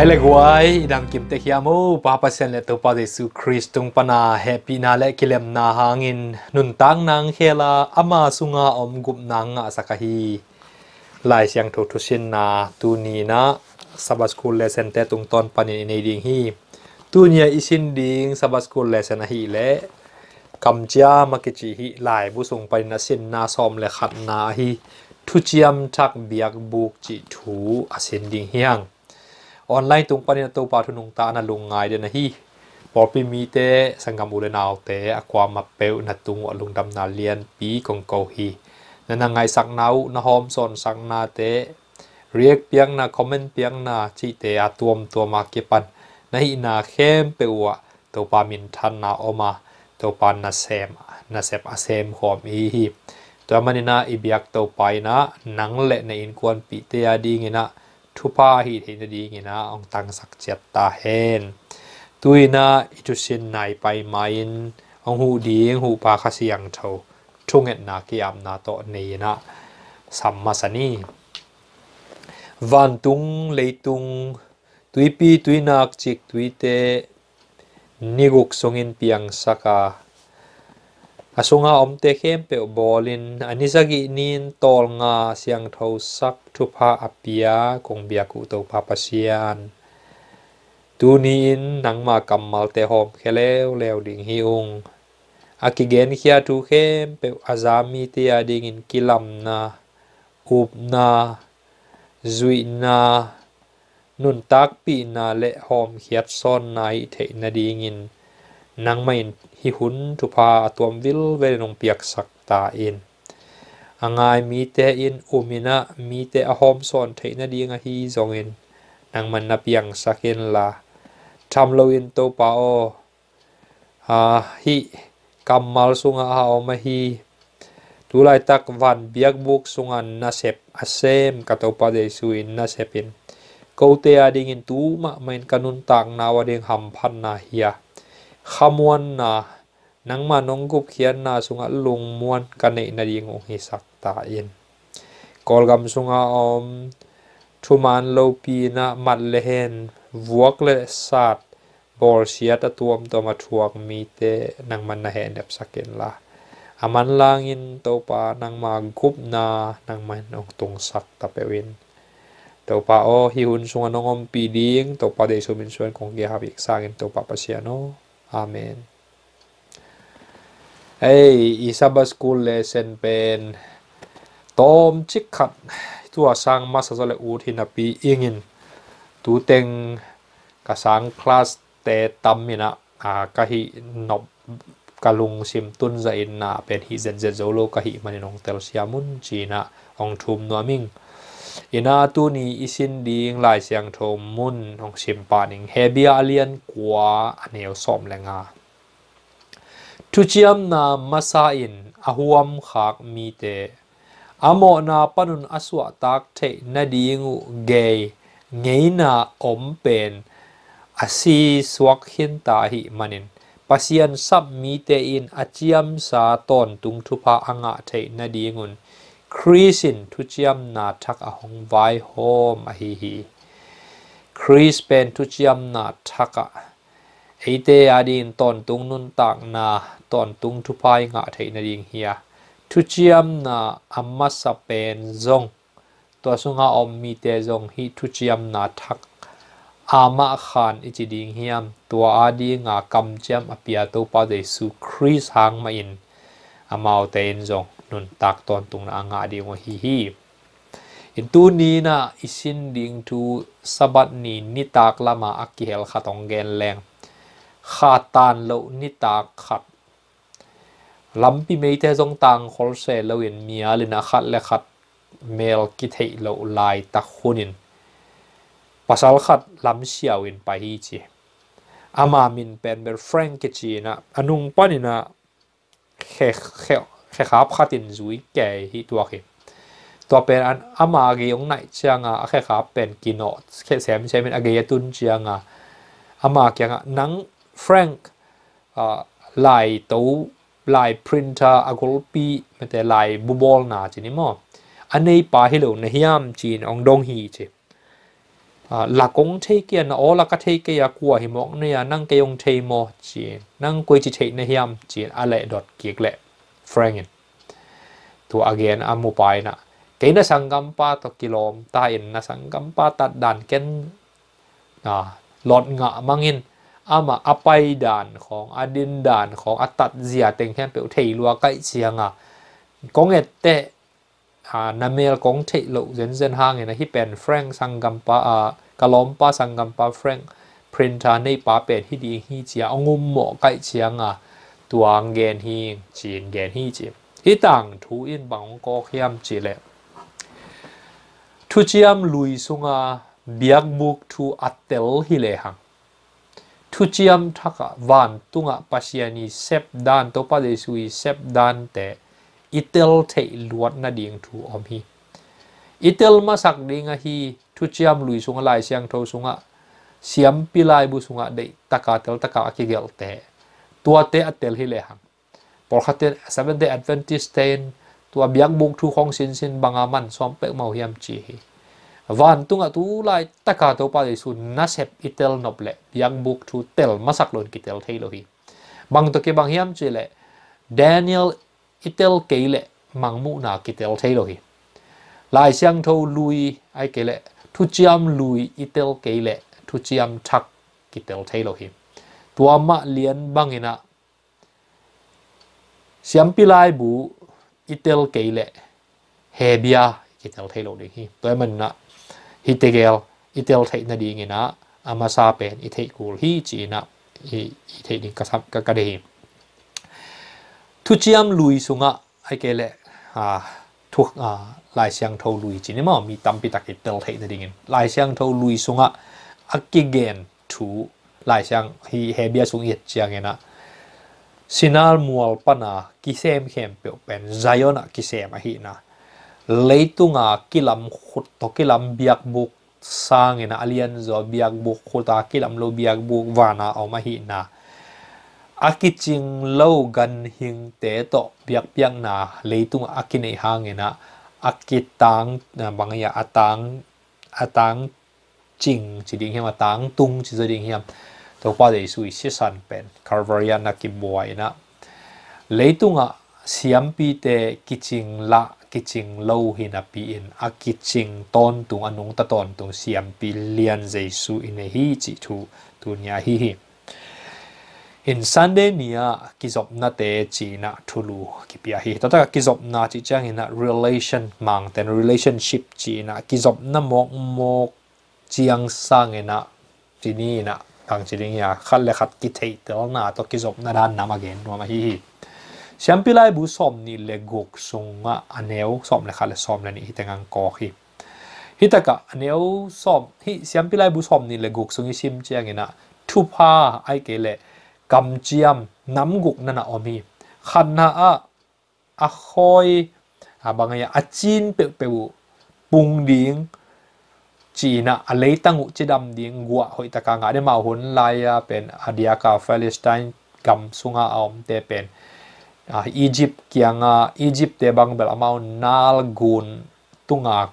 ไฮเลกไวยดังกิมเตคิอามูปาปัเซนเลตุปาเดซูคริสตุงปนาเฮปีนาเลกิเลมนาหางิน นุนตังนางเฮลาอามาสุงาอมกุบนางอสักฮีลายเสียงทุทุชินนาตูนีนะสบัสคูลเลเซนเตตุงตอนปันินในดิงฮีตูเนียอิชินดิงสบัสคูลเลเซนฮีเลกำจ้ามากิจิฮีลายบุสุงไปนัสินนาซอมเลขัดนาฮีทุจิยมทักเบียกบุกจิถูอเซนดิงเฮียงออนไลน์ตุงปนินตัวปาทุนุงตานะลุงไงเดนะฮีปอปีมีเตสังกัมูเลนาวเตอความมาเปวนัตุงอลุงดำนาเลียนปีของเกาฮีนั่นไงสักนาวนะหอมสนสักนาเตเรียกเพียงนาคอมเมนต์เพียงนาจีเตอาตัวมตัวมาเก็บปันนฮีนาเข้มเปวะตัวปามินทันนาออกมาตัวปานนาเซมนาเซมอาเซมหอมอีฮีตัวมันนาอีบียกตัวไปนะนังเละในอินควรปีเตียดีไงนะทุพาหีเห็นดีงนะองตังสักเจ็ตาเห็นตุยนะอิจุสินนายไปไม่องหูดีองหูปาคาสียงเทวชงเอ็นากี่ยมนาโตนีนะสัมมาสันีวันตุงเลยตุงตุยปีตุยนักจิกตุยเตนิกุกสงินพียงสกา a s u n g a om te khem pe bolin anisagi nin tol nga siang t h o sak t u p a apia kong bia ku to pa pa sian tu ni in nang ma kam mal te hom khe lew lew ding hi ung a ki gen k i a tu khem pe azami te a ding in kilam na up na zui na nun tak pi na le hom h i a t son nai t h n นางไม่ฮิหุนทุพาตัวมวิลเวนงเปียกสักตาอินอางายมีเตอินอุมินะมีเตอหอมสอนเทนดีงาฮีจงอินนางมันนับยังสักเินลาทำเลวินโตปาโอฮาฮิกำมมัลสุงอาอมาฮีตุไลตักวันเบียกบุกสุงันนาเซปอาเซมกัตปาเดซุอินนาเซปิน kau te a d i ตู i n t ม mak m นกันนุ่ n t a า nawa d i n ั h a m p น n า a h i a ขมวนนะนังมานงกุบเขียนนาสุงะลุงมวนกันในนาดีงองหิสักตาอินกอลกำสุงะอมทุมานโลปีนะมัดเลเนวักเลสัตบอลเสียตะตัวมตัวมาทวงมีเตนังมันนะเห็นแบบสักเกนละอามันลางินตปานังมากุบนานังมันองตรงสักตะเปวินตปาโอฮิหุนสุงะนงอมปีดิงตปาเดชมินชวนคงเกียรฮับอีกสร้างินตปาปเชียโน Amen. Ei isaba school lesson pen tom chik khat tua sang masa zole u thina pi ingin tu teng ka sang class te tamina a ka hi nop kalung sim tun za in na pen hi zen zen zolo ka hi mani nong tel siamun china ong thum nuaming ming อินาตูนี้อิสินดีงหลายเสียงทมมุ่นของเสียมปานิงเฮบียาเลียนกว่าอันเอวสอมแลงาทุจียมนามาสาอินอาหวมขากมีเตอโมนาปนุนอสวะตากเทนดีงุเกยงยนาอมเป็นอสีสวกห็นตาหิมันินปาเซียนสับมีเตอินอาจียมสาตอนตุงทุาอังเทนดี Chris in chiam na thak a hong vai ho a hi hi Chris pen thu chiam na thak a eite adin ton tung nun tak na ton tung thu pai nga thei na ding hia thu chiam na amma sa pen zong to sunga om mi te zong hi thu chiam na thak ama khan ichi ding hiam tua adi nga kam chiam apia to pa de su Chris hang ma in amao te in zong นนตักตอนตรงนางาดีงฮีฮีอินตูนีนะอิสินดิงทูสบัดนีนิตากลามาอักเกลขาตองแกนแรงขาดตานโลนิตาขัดลำพิเมยแ่ทรงต่างคอลเซเลวินเมียลินะขัดและขัดเมลกิเทโลลายตะคุนินภาษาขัดลำเชียวินไปฮีจีอามามินเป็นเบอร์แฟรงก์กิจีนะอนุงปานินะเขเข่ khe khap khatin zui ke hi tua khi tua pen an ama ge ong nai changa khe khap pen kino khe sem sem age yatun à ama kyanga nang frank à lại tàu lại printer agolpi mà mate lai bubol na anh ấy anei hi hilo na hiam chin ông dong hi chi là cũng thấy kia nó là cái thấy kia của hi mong này nang cái ông thấy mo chỉ nang quay chỉ thấy này hiam chỉ à lệ đọt kiệt lệ Franklin To again amu pai na cái nó sang gam pa to kilom ta in na sang gam pa ta dan ken à lọt ngạ mangin. ama apai dan khong adin dan khong atat zia teng hem pe thei lua kai chianga kong et te à namel kong thei lo zen zen hang na hi pen frank sang gam pa à kalom pa sang gam pa frank print ta nei pa pen hi di hi chia ongum mo kai chianga tuang gen hi chin gen hi chi hi tang thu in bang ko khiam chi le thu chiam lui sunga biak buk thu atel hi le hang thu chiam thaka van tunga pasiani sep dan to pa de sui sep dan te itel te luat na ding thu om hi itel ma sak ding a hi thu chiam lui sunga lai siang tho sunga siam pilai bu sunga de taka tel taka akigel te ตัวเตะเตลฮิเลหังพอขัดเตะ seven day adventist เตนตัวเบียงบุงทูของสินสินบางอามันสวมเป็กเมาเฮียมจีวันตุงอตูไลตะกาตัวปาดิสุนัสเฮปอิเตลนบเละเบียงบุกทูเตลมาสักลนกิเตลเทโลฮีบางตัวเกบางเฮียมจีเละ Daniel อิเตลเกลเละมังมูนากิเตลเทโลฮีลายเสียงทูลุยไอเกลเละทุจิยมลุยอิเตลเกลเละทุจิยมชักกิเตลเทโลฮีตัวมะเลียนบังอินะสยามพิลายบุอิตาลเลลเฮเบียอิตาลีเยโลดิฮีตัวมันนะฮิตเกลอิตาลนั่นาดีงินะอามาซาเป็นอิตเีกูลฮีจีนะอิเานีกษับกกระเดหิทุจยยมลุยสุงะไอเกลอ่าทุกอ่าลายเซียงเทาลุยจีนี่มันงมีตั้มปดตักอิตาลนั่นดีงินลายเซียงเทาลุยสุงะอักกิเกนทู lai sang hi he bia sung yet chiang ena sinal mual pana kisem khem pe pen zayona kisem a hi na leitunga kilam khut to kilam biak buk sang ena alian zo biak buk khuta kilam lo biak buk wana o ma hi na akiching lo gan hing te to biak piang na leitung akinei hangena akitang à, bangya à, atang atang ching chỉ định mà tang tung chỉ định hem to pa dei sui si san pen carvaria na ki Lấy tung leitunga siam pi te kiching la kiching lâu hin a pi in a kiching ton tung anung ta ton tung siam pi lian zai su in hi chi thu tu nya hi hi in sunday nia kizop na te chi na thulu kipia hi tata kizop na chi chang in relation mang ten relationship chi na kizop na mok mok เจียงสร้างเองนะที่นี่นะทางจีนเนี่ยขั้นเลยขัดกิเทตแล้วนะตกิจบนาดานนำมาเกนว่ามาฮีฮีแชมปิไลบุสอมนี่เลกกสงะอเนวสอมเลยขัดเลยสอมเลยนี่ฮิตงังกอฮีฮิตกะอเนวสอมฮิแชมพิไลบุสอมนี่เลกกสงยิชิมเจียงเองนะทุพาไอเกเลกัมเจียมน้ำกุกนั่นนะอมีขันนาอะอคอยอะบางอย่างอจินเปเปวปุงดิง chỉ na lấy China a leitangu chidam ding gua hoi taka nga de ma hun laia pen cả Palestine cầm gam sunga aom để pen uh, Egypt kianga Egypt để bang bel amau nal gun tung tunga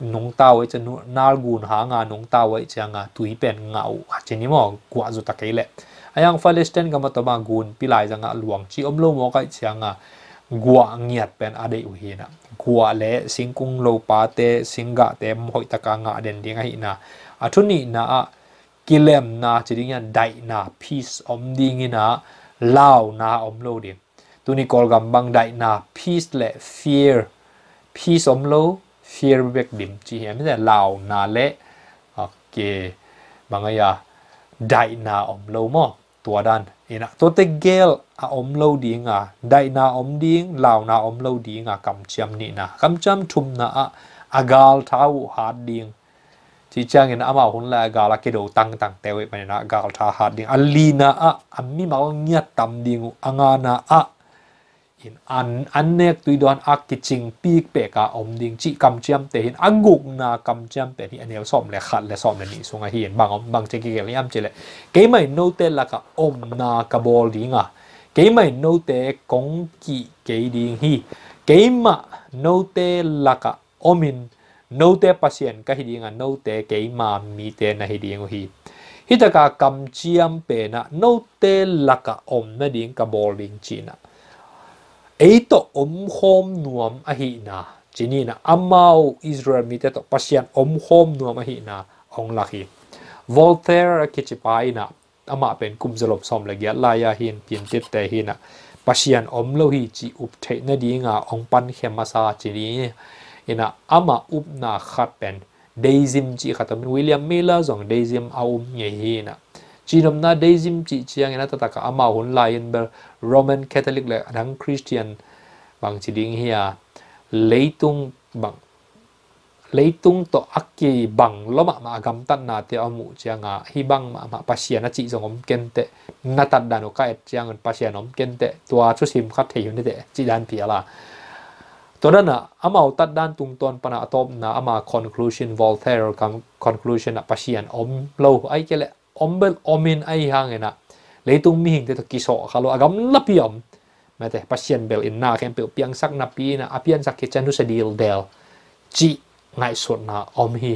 nung tao ấy e chân nal gun ha nga nung tao ấy e chân nga tui pen ngau ha chini mo gua zu ta kele ayang Palestine cầm to ma gun pilai janga luang chi om lo cái kai e changa กัวเงียบเป็นอะไรอยู่เหนะกัวเล่สิงคุงโลปาเตสิงกะเตมหอยตะกางาเด่นดีงหินะอาทุนี่นะกิเลมนะจริงยัไดนะพีสอมดีงินะเลานะอมโลดิตุนี่กอลกัมบังได้นะพีสเละฟีร์พีสอมโลฟีร์เบกดิมจีเห็นไม่ใช่เลานะเล่โอเคบางอย่าได้นะอมโลม่อตัวดัน ina to te gel a om lo ding a dai na om ding lao na om lo ding a kam cham ni na kam cham thum na a agal thau hat ding chi chang in ama hun la agal ke do tang tang te we na gal tha hat ding alina a ammi mal nya tam ding anga na a in an an nek tui don ak ti ching pi pe ka om ding chi kam chiam te hin anguk na kam chiam te hi anel som le khat le som le ni sunga hi en bang om bang che ki le yam che le ke mai no te la ka om na ka bol ding a ke mai no te kong ki ke ding hi ke ma no te la ka omin no te pasien ka hi ding a no te ke ma mi te na hi ding hi hi ta ka kam chiam pe na no te la ka om na ding ka bol ding chi na เอตอมโฮมนวมอหินะจีนี่นะอามาอิสราเอลมีแต่ต่อปัสยันอมโฮมนวมอหินะองลักฮีวอลเทอร์กิจปายนะอามาเป็นกุมสลบสมมลยเกยลายาเฮนเปียนเตตแต่เฮีนะปัสยันอมโลฮีจีอุปเทนดีงาองปันเขมาซาจีนี่อนะอามาอุปนาขัดเป็นเดซิมจีขัดเป็นวิลเลียมเมลลาสองเดซิมอาอุมเยฮีนะ chinom na deizim chi chiang ena tataka ama hun lion ber roman catholic le dang christian bang chi ding hia leitung bang leitung to akki bang loma ma agam tan na te amu chianga hi bang ma ma pasiana chi zong om kente na tat dano ka et chiang pasian om kente tua chu sim khat thei yun de chi dan piala to dan na amau tat dan tung ton pana atop na ama conclusion voltaire kam conclusion pasian om lo ai le ombel omin ai hang hangena leitung mi hing te to kiso khalo agam lapiom mate pasien bel in na kem pe piang sak na pi na apian sak ke chanu se deal del chi ngai sot na om hi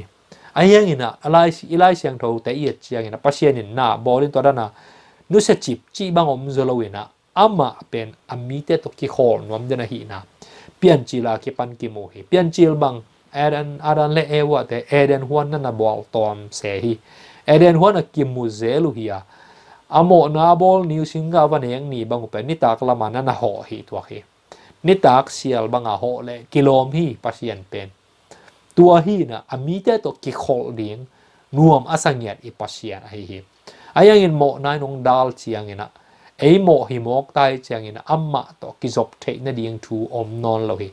ayang ina alai ilai siang tho te ye chiang ina pasien in na bolin to na, nu se chip chi bang om zolo ina ama pen amite to ki khol nom dena hi na pian chi la ki pan ki mo hi pian chil bang adan adan le ewa te adan huan na na bol tom se hi เอเดนฮวนกิมมูเซลูฮียอโมนาบอลนิวซิงกาวันเองนีบางอุเปนิตากลมานันหอฮีตัวเฮนิตากเซียลบางอหอเลยกิโลมฮีปัสยันเป็นตัวฮีนะอามีเตตกิคอลดิ้งนวมอสังเกตอีปัสยันไอฮีไอยังอินโมนายนงดาลเชียงินะไอโมฮิโมกไตเชียงินะอัมมาตกิจบเทนเดียงทูอมนอนเลย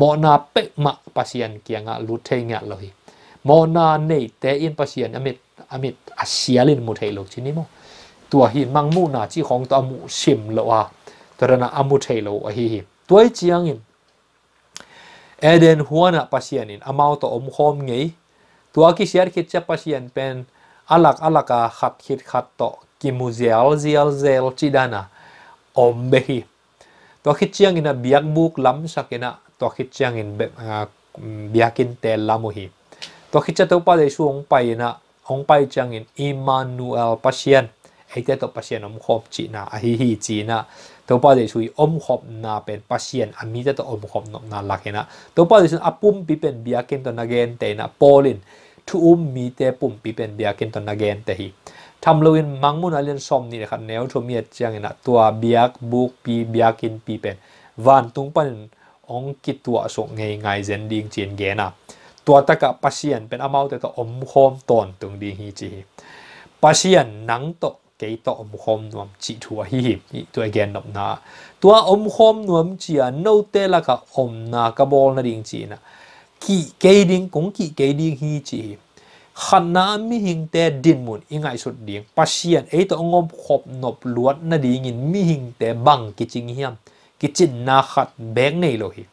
มอนาเป็กมักปัสยันเกียงะลุเทงะเลยมอนาเนเตอินปัสยันอเมต amit asialin mu thei lo chini mo tua hi mang mu na chi khong ta mu sim lo a tarana amu thei lo a hi hi tuai chiang in eden huana pasian in amau to om khom ngei tua ki share khit cha pasian pen alak alaka khat khit khat to ki mu zel zel zel chi dana om be hi to khit chiang in a biak buk lam sakena to khit chiang in biakin te lamu hi to khit cha to pa de suong pa na องไปจังอินอิมานูเอลปัชเชียน เอกเตตปัชเชียนอมขอบจีนาอหิฮิจีนาตัวป้าเดชุยอมขอบนาเป็นปัชเชียนอามีเตตอมขอบนนาลักเนะตัวป้าเดชุนอปุ่มปีเป็นเบียกินตนาเกนเตนะโปลินทุ่มมีเตปุ่มปีเป็นเบียกินตนาเกนเตฮีทำเลวินมังมุนอาเลียนซอมนี่นะครับแนวทัวเมียจังอินะตัวเบียกบุกปีเบียกินปีเป็นวันตุงปันองกิตัวส่งไงไงเซนดิงเจียนเกนะตัวตะกะปัสเซียนเป็นอามาแต่ตอมคมตอนตรงดีฮีจีปัสเซียนนังโตเกยตอมคมนวมจีทัวฮีฮีตัวแกนนบนาตัวอมคมนวมจีอันโนเตละกะอมนากระบอลนาดิงจีนะกี่เกยดิงกงกี่เกยดิงฮีจีขณะมีหิงแต่ดินมุนอีง่ายสุดดิงปัสเซียนไอตอวงมขบนบลวดนาดิงินมีหิงแต่บังกิจิงเฮียมกิจินนาขัดแบงในโลหิ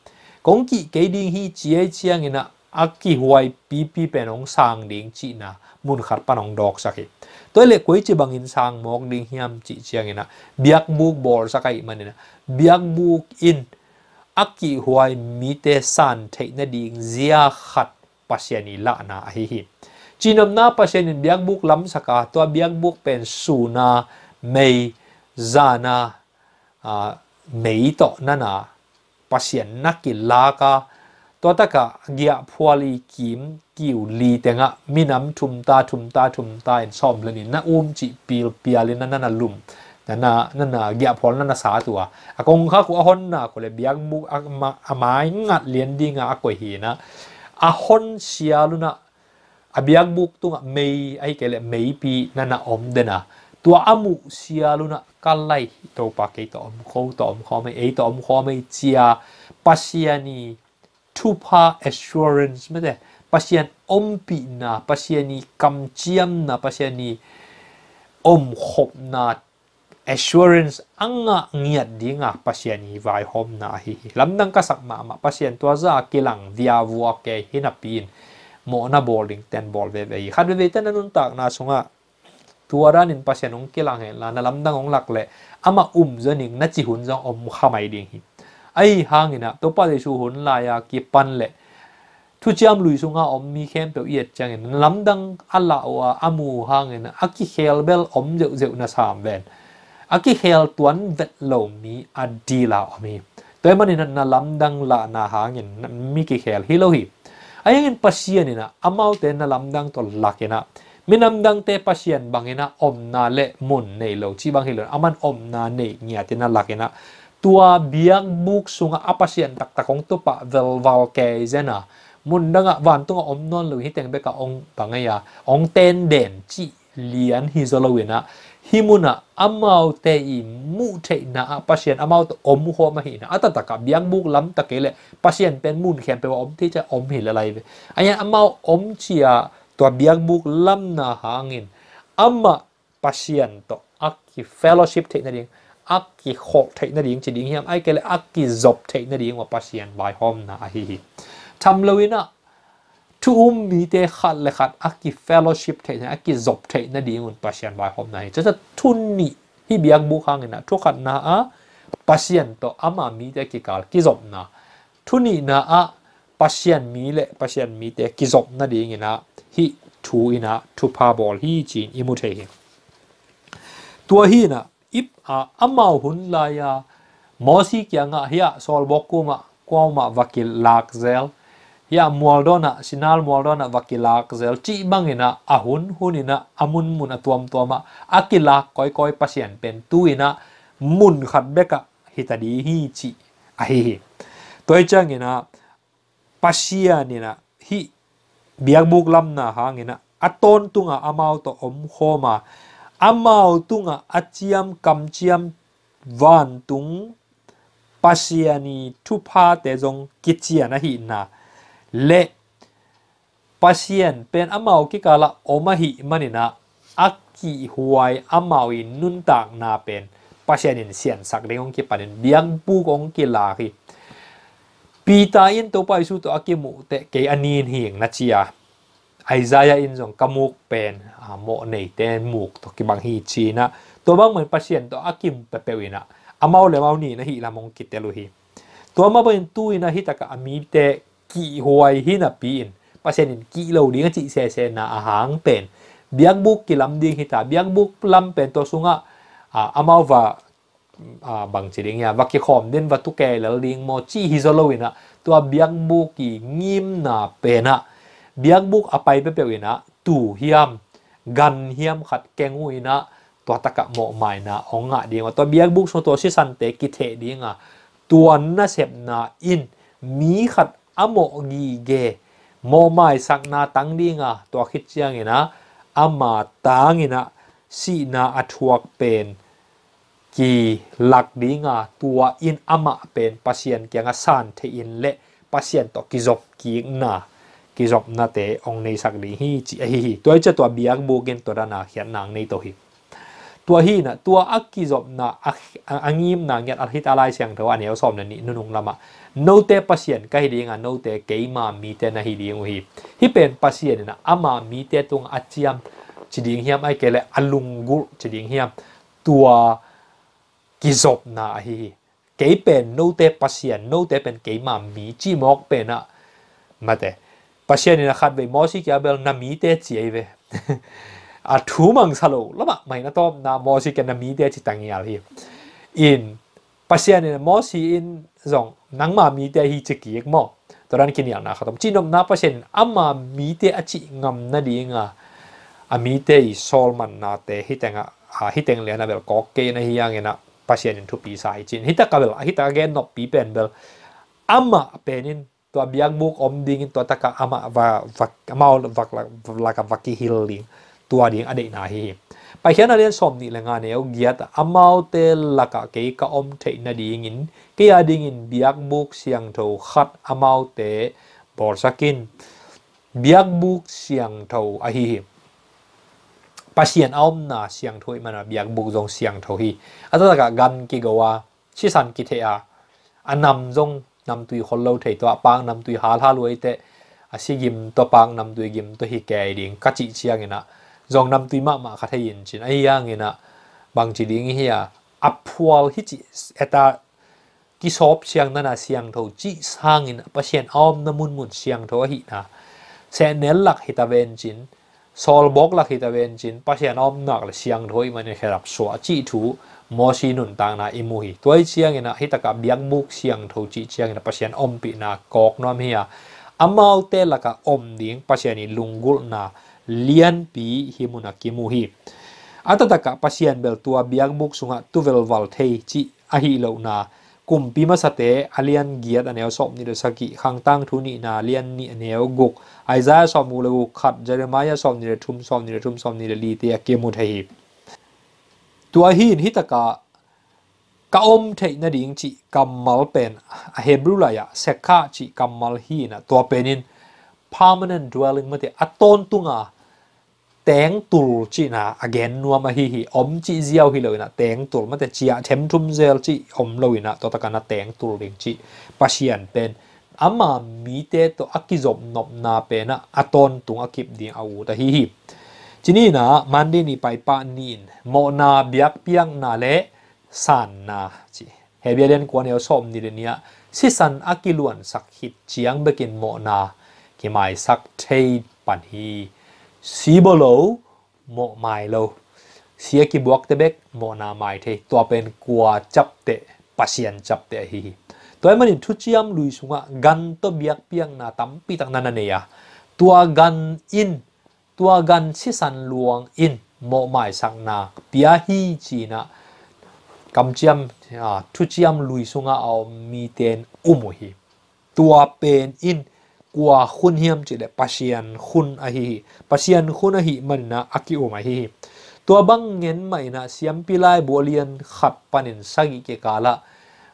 กงกี่เกยดิงฮีจีไอเชียงนะ aki huai pp penong sang ding chi na mun khat panong dok sakhi tôi lệ cuối chỉ bằng in sang mok ding hiam chi chiang na biak buk bor sakai man na biak buk in aki huai mi te san thei na ding zia khat pasiani la na hi hi chinam na pasian biak buk lam saka to biak buk pen su na mei zana a à, mei to na na pasien na ki la ka ตัวตะกะเกียพวลีกิมกิวลีแตงะมีน้ำทุมตาทุมตาทุมตาอินซอมเลนินนะอุ้มจิปีลเปียลินนั่นนั่นลุมนั่นน่ะนั่นน่ะเกียพอลนั่นน่ะสาตัวอากงข้ากูอฮอนน่ะกูเลยเบียงมุกอามาาม้งัดเลียนดีงะอากวยห็นะอาอนเชียลุนะอาเบียงมุกตุงะเมยไอ้เกลเมยปีนั่นน่ะอมเดนะตัวอามุเชียลุนะกันไลตัวปากไอตัวอมโคตัวอมคอไม่ไอตัวอมคอไม่เจียปัสยานี tupa assurance mà thế pasien om bị na pasien ni cầm chiam na pasien ni om khop na assurance anga ngiat ding nga, pasien ni vai hom na hi lam dang ka sak ma ma pasien tua za kilang via vua ke hina pin mo na bowling ten ball ve ve khat ve ten anun tak na sunga tua ran in pasien ong kilang he la na lam dang ong lak le ama um zaning na chi hun jong om khamai ding hi ai hang ina to pa de su hon la ya ki pan le thu chiam lui sunga om mi khem pe yet chang in lam dang ala wa amu hang ina aki hel bel om zeu zeu na sam ven aki hel tuan vet lo mi adila omi toy man ina na lam dang la na hang in mi ki hel hi lo hi ayang in pasian ina amau te na lam dang to lakena minamdang te pasien bangena na le mun nei lo chi bang hilon aman om omna nei nya te na lakena tua biang buk sunga apasian tak takong tu pa vel val ke zena mun nga van tu nga om non lu hi teng beka ong pangaya ong ten den chi lian hi zolawina himuna amau te i mu te na pasien amau to om ho ma hi na ata ta ka biang buk lam ta kele pasien pen mun khem pe om ti cha om hi la lai ve aya amau om chia tua biang buk lam na hangin ama pasien to akhi fellowship te na ding อักกิหกเทนดิ้งจีดิ้งเฮียมไอเกลอักกิจบเทนดิ้งว่าปัสเาีนบายฮอมนะไอ้ฮิทำเลยนะทุ่มมีแต่ขัดเลยขัดอักกิเฟลโลชิพเทนอักกิจบเทนดิ้งว่าปัสเาีนบายฮอมนะจะจะทุนนี่ที่เบียงบุคังนะทุกขันนะอ่ะปัสเาีนต่ออามามีแต่กิการกิจบนะทุนนี่นะอ่ะปัสเาีนมีเลยปัสเาีนมีแต่กิจบนะดิ้งนะฮิทูอินะทุูพาบอลฮีจีนอิมูเทนตัวฮีนะ ip a amau hun la ya mosi kya nga hiya sol bokuma kwama vakil lak zel hiya mualdona sinal mualdona vakil lak zel chi bangina ahun hunina amun mun atuam tuama akila koi koi pasien pen tuina mun khat beka hitadi hi chi ahihi toi changina pasianina hi biang buk lam na hangina aton tunga amau to om khoma amau tunga achiam kamchiam van tung pasiani thupa te jong kichiana hi na le pasien pen amau ki kala oma hi manina aki huai amau in nun tak na pen pasien in sian sak dengong ki panin biang pu kong ki la hi pita in to pai su to akimu te ke anin hi na chia Isaiah in jong kamuk pen mộ này tên mục to kí chi na to bang mình patient to akim pepe wina amau le mau ni na hi lamong kitelu hi to ma bên tu na hi taka ami te ki hoai hi na pin patient in ki lo ding chi se se na a hang pen biak buk ki lam ding hi ta biak buk lam pen to sunga amau va à, bằng nhà và cái khom đến tu kè là liền mo chi hi zolo ina tua biak bu ki ngim na pena biak bu apai pe pe ina tu hiam กันเฮียมขัดแกงอุยนะ ตัวตะกะหมอกหมายนะองอ่ะดีงาตัวเบียกบุกชงตัวชิสันเตกิเทดีงาตัวน่าเสพนาอินมีขัดอโมกีเกหมอกหมายสักนาตังดีงาตัวคิดเจียงนะอามาตังนะสีนาอทวกเป็นกีหลักดีงาตัวอินอามาเป็นปัสเซียนแกงสานเทอินเละปัสเซียนตอกิจบกีนากิจอบนาเตองในสักดีฮีจีฮีตัวจะตัวเบียกบูกินตัวนาเขียนนางในตัวฮีตัวฮีนะตัวอักกิจอบนาอังยิมนางเงีอบอธิตาลายเสียงเทวันเนียวสอมนันนี่นุนงละมะโนเตปัสเซียนก็ฮีดีงานโนเตเกย์มามีเตนะฮีดีงฮีที่เป็นปัสเซียนนะอามามีเตตรงอาเจียมจีดิงเฮียมไอเกลอัลลุงกุลจีดิงเฮียมตัวกิจอบนาฮีเกย์เป็นโนเตปัสเซียนโนเตเป็นเกย์มามีจีมอกเป็นอะมาเต và pasian ina khat ve mosi kya bel nami te chiai ve à thu mang salo lama mai na tom na mosi ke nami te chi tangi al hi in pasian ina mosi in zong nang ma mi te hi chi ki ek mo toran kin ya na khatom chinom na pasian ama mi te achi ngam na dinga a mi te i sol man na te hi tenga a hi teng le na bel ko ke na hi yang ina e pasian in thu pi sai chin hi ta ka bel hi ta gen no pi pen bel ama penin tua biang buk om dingin tua taka ama và vak amau vak la ka vaki hil ding tua ding ade na hi pai hian alian som ni le lenga ne og giat amau te la ka ke ka om the na dingin in ke ya ding biang buk siang tho khat amau te bor sakin biang buk siang tho a hi pasien om na siang thoi mana biang buk jong siang tho hi ata ka gan ki gowa chi san ki the a anam jong nam tui khol lo thei to apang nam tui hal hal loi à asi gim to pang nam tui gim to hi ke ding ka chi chiang à ina zong nam tui ma ma kha thei in chin ai yang à ina bang chi ding hi áp apwal hi chỉ à, eta ki sop chiang na na siang tho chi sang in pasien om na mun mun siang tho hi na se nel lak hi ta ven chin sol bok lak hi ta ven chin pasien om nak le siang thoi man ne kharap so chi thu mo si nun tang na imu hi toy chiang ina hi taka biang buk siang tho chi chiang ina pasian om pi na kok nom hi a amau te laka om ding pasian ni lunggul na lian pi hi muna kimu hi ata taka pasian bel tua biang buk sunga tuvel val thei chi a hi lo na kumpi masate alian giat aneo som ni de saki khang tang thu ni na lian ni aneo guk aiza som mu le guk khat jeremiah som ni de thum som ni de thum som ni de li te ke mu thei ตัวหินฮิตกากะอมเทนดิ่งจิกัมมัลเป็นเฮบรูลายะเซคาจิกัมมัลฮีนะตัวเป็นิน permanent dwelling มาเตอตอนตุงอะแตงตุลจีนะ again นัวมาฮีฮีอมจีเจียวฮีเลยนะแตงตุลมัแต่เจียเทมทุมเซลจีอมเลยนะตัวตะกันนะแตงตุลเองจีปัสยันเป็นอามามีเตตัวอักกิจบนบนาเป็นนะอตอนตุงอักิบดีเอาแต่ฮีฮีจีนี่นะมันดีนี่ไปปานินโมนาเบียกเพียงนาเลสันนาจีเฮเบียเดนกวนเอลสมนี่เดนเนียสิสันอากิลวนสักหิตเจียงเบกินโมนาคิไมายสักเทปันฮีสีบโลโมไมโลเสียกิบวกเตเบกโมนาไมเทตัวเป็นกัวจับเตะปัสเซียนจับเตะฮีตัวมันทุเจียมลุยสุงะกันตัวเบียกเพียงนาตัมปีตักนันเนียตัวกันอิน tua gan si san luang in mo mai sang na pia hi chi na kam chiam à thu chiam lui sunga ao mi ten umu hi tua pen in qua khun hiam chỉ để pasian khun a hi pasian khun a hi man na aki um a hi tua bang ngen mai na siam pilai bolian khat panin sagi ke kala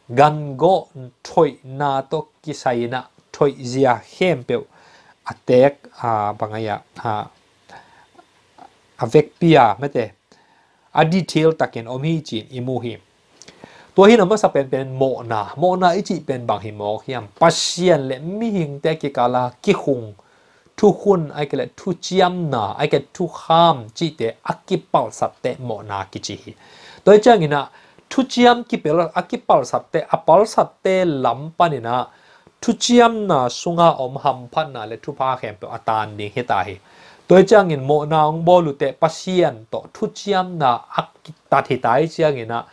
gan go thoi na to kisai na thoi zia hem pe atek a à, bangaya a à, อเวกเปียไม่เตะอดีเทลตะเกนอมฮีจินอิมูฮิมตัวฮิ่นั่นกเป็นเป็นโมนา โมนาอีจีเป็นบางหิมอกยามปัชเชียนและมิฮิงแต่กิกาลากิคุงทุกคนไอ้ก็เลยทุจียมนาไอ้ก็ทุขามจีเตะอักิปัลสัตเตะโมนากิจิตัวเจ้างี้นะทุจียมกิเปลอักิปัลสัตเตะอปัลสัตเตะลำมปันนะทุจียมนาสุงาอมหัมพันนาและทุพาแขมเปอตานดิงเฮตาเฮ tôi chẳng chang in mo na ong bolu te pasien to thu chiam na ta thì tái chang in na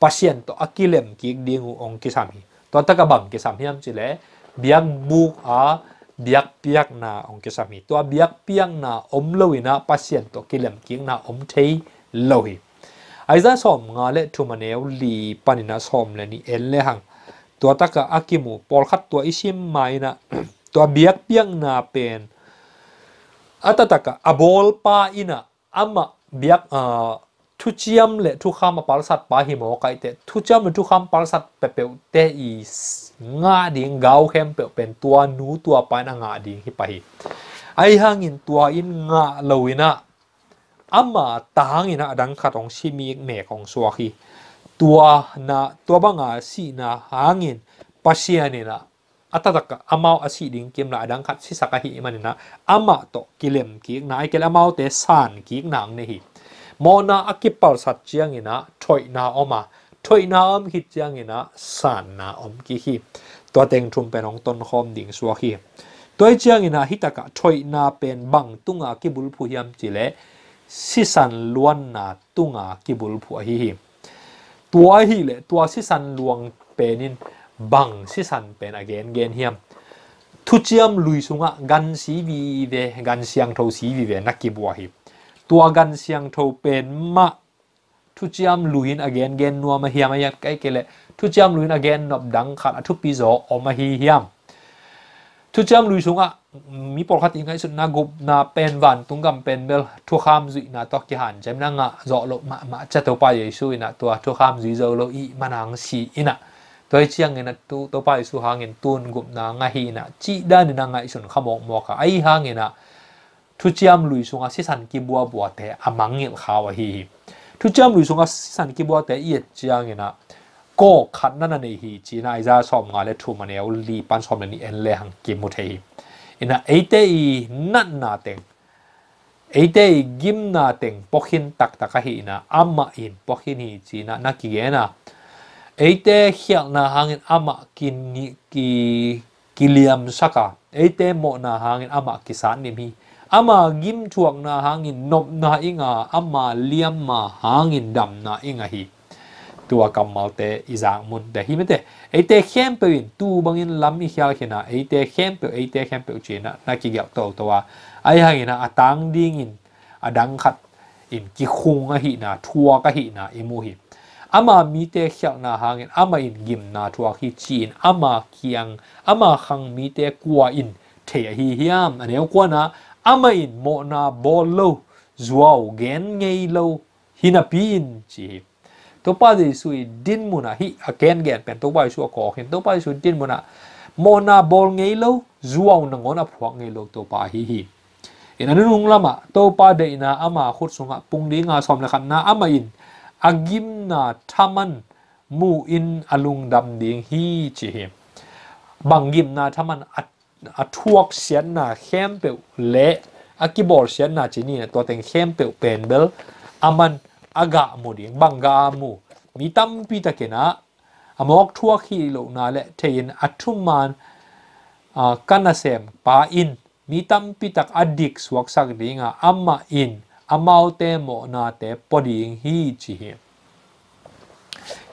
pasien to akilem đi dingu ông ki sam hi Tôi ta ka bang ki sam hiam chi le biak bu a biak piak na ong ki sam hi to biak piak na om lo ina pasien to kilem ki na ông thấy lo hi ai ra som nga lệ thu maneu li panina som le ni el le hang to ta ka akimu pol khat to isim mai na to biak piak na pen atataka abol pa ina ama biak ah, thuchiam le tuham kham palsat pa hi mo kai te thuchiam thu kham palsat pepeu te i nga ding gau hem pe pen tua nu tua pa na nga ding hi pa hi ai hangin tua in nga loina ama tahangina adang si mi me kong suaki tua na tua banga si na hangin pasianina ออัตตะกา温อาศิดิ้งเกมละดังคัดสิสักหิมันนะอามาโตกิเลมกิกนายเกลอามาเตสานกิกนางนหิมอนาอคิปปัลสัจเจียงนะถอยนาออมาถอยนาอมหิตจียงนะสานนาอมกิหิตัวเต็งทุมเป็นของต้นคอมดิ่งสวะหิตัวเจียงนะฮิตะกะถอยนาเป็นบังตุงอาคิบุลผู้ยำจิเลสิสันล้วนนาตุงอาคิบุลผู้หิตัวหิเลตัวสิสันลวงเป็นิน bằng si san pen again gen hiam thu chiam lui sunga gan si vi ve gan siang thâu si vi ve naki bua hi tua gan siang thâu pen ma thu chiam in again gen nuam ma hiam ya kai kele thu chiam in again nop dang khat athu pi zo oma hi hiam thu chiam lui sunga mi por khat ingai sut na gop na pen van tungam pen bel thu kham zui na tok ki han jem na nga zo lo ma ma cha to pa yesu ina tua thu kham zui zo lo i manang si ina ตัวเชียงเงินตู้ตัวไปสุหางเงินตุนกุบนางาฮีนะจีด้านนางไอิสุนขมองมอกไอหางเงินะทุจยามลุยสุงอาศิสันกิบัวบัวเตอมังเงินขาวหีทุจยามลุยสุงอาศิสันกิบัวเตอีเจียงเงินะก็ขัดนั่นในฮีจีนายจาสอมงานและทุมันเอวลีปันสอบมนี่เอ็นเลหังกิมุเทหีอินะเอเตอีนั่นนาเต็งเอเตอีกิมนาเต็งปกินตักตักฮีนะอัมมาอินปกินหีจีนะนักิเกนะ ấy thế hiện là hàng ama ki ki ki liam saka ấy thế mộ là hàng ama ki sản niệm hi ama gim chuộc là hàng nộp na inga ama liam mà hàng đầm na inga hi tua cầm mal tế izang mun để hi mete ấy thế khem pe in tu bằng in lam hi hial khina ấy thế khem pe ấy thế khem pe chuyện na na kí gạo tàu tàu ai hàng na tang ding in adang khát in ki khung a hi na thua cái hi na emu hi ama mi te khyak na hangin ama in gim na thua khi chin ama kiang ama khang mi te kwa in the hi hiam ane kwa na ama in mo na bol lo zuaw gen ngei lo hina pin chi to pa de sui din na hi again gen pen to pa su ko hin to pa su din na mo na bol ngei lo zuaw na ngona phuak ngei lo to pa hi hi in anu nung lama to pa de na ama khut sunga pung ding a som la khan na ama in อกิมนาทามันมูอินอลุงดำดิงฮีเจบังกิมนาทามันอัทวกเสียนนาเข้มเปลเละอกิบอร์เสียนนาจีนี่ตัวเต็งเข้มเปลเป็นเบลอามันอากาโมดิงบังกามูมีตั้มพิตะเกนะอมอกทวกฮีโลนาเละเทียนอัทุมานกันนาเซมปาอินมีตั้มพิตัอดิกสวกสักดิงอามาอิน아마우테모나테버디잉히지히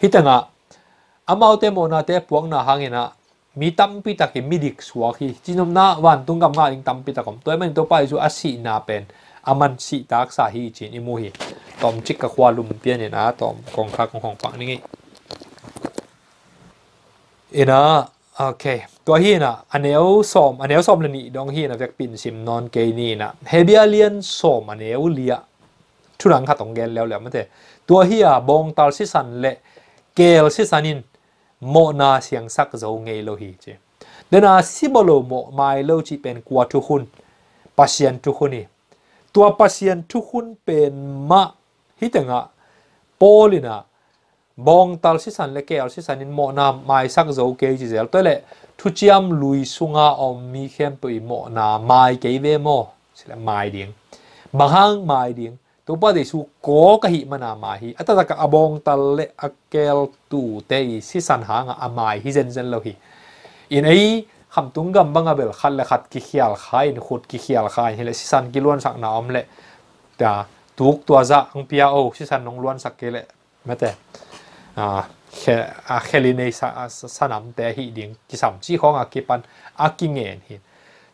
히탕아아마우테모나테부앙나항에나 mi tampi taki midik suaki chinom na wan tung kam nga ing tampi takom toy men to pai ju asi na pen aman si tak sa hi chin imu hi tom chik ka khwa lum pian ni na tom kong kha kong hong pak ni ina Okay, ko hina aneu som aneu som leni dong hina vek pin sim non ke ni na hebia lian som aneu lia thurang kha tong gel lew lew mate tua hia bong tal si san le kel si sanin mo na siang sak zo nge lo hi che dena sibolo mo mai lo chi pen kwa tu hun pasien tu huni tua pasien tu hun pen ma hitanga polina bong tal si san le ke al si san in mo nam mai sak zo ke ji zel to le thu chiam lui sunga om mi khem to i mo na mai ke ve mo sila mai ding bahang mai ding to pa de su ko ka hi mana mai hi ata ta ka abong tal le akel tu te si san ha nga amai hi zen zen lo hi in ai kham tung gam banga bel khal le khat ki khial khain khut ki khial khain hele si san ki luan sak na om le ta tuk tua za ang pia o si san nong luan sak ke le mate านนสมตหดิงก啊，克啊克林的萨อ南德希丁，其实只讲啊，基เงิน h i น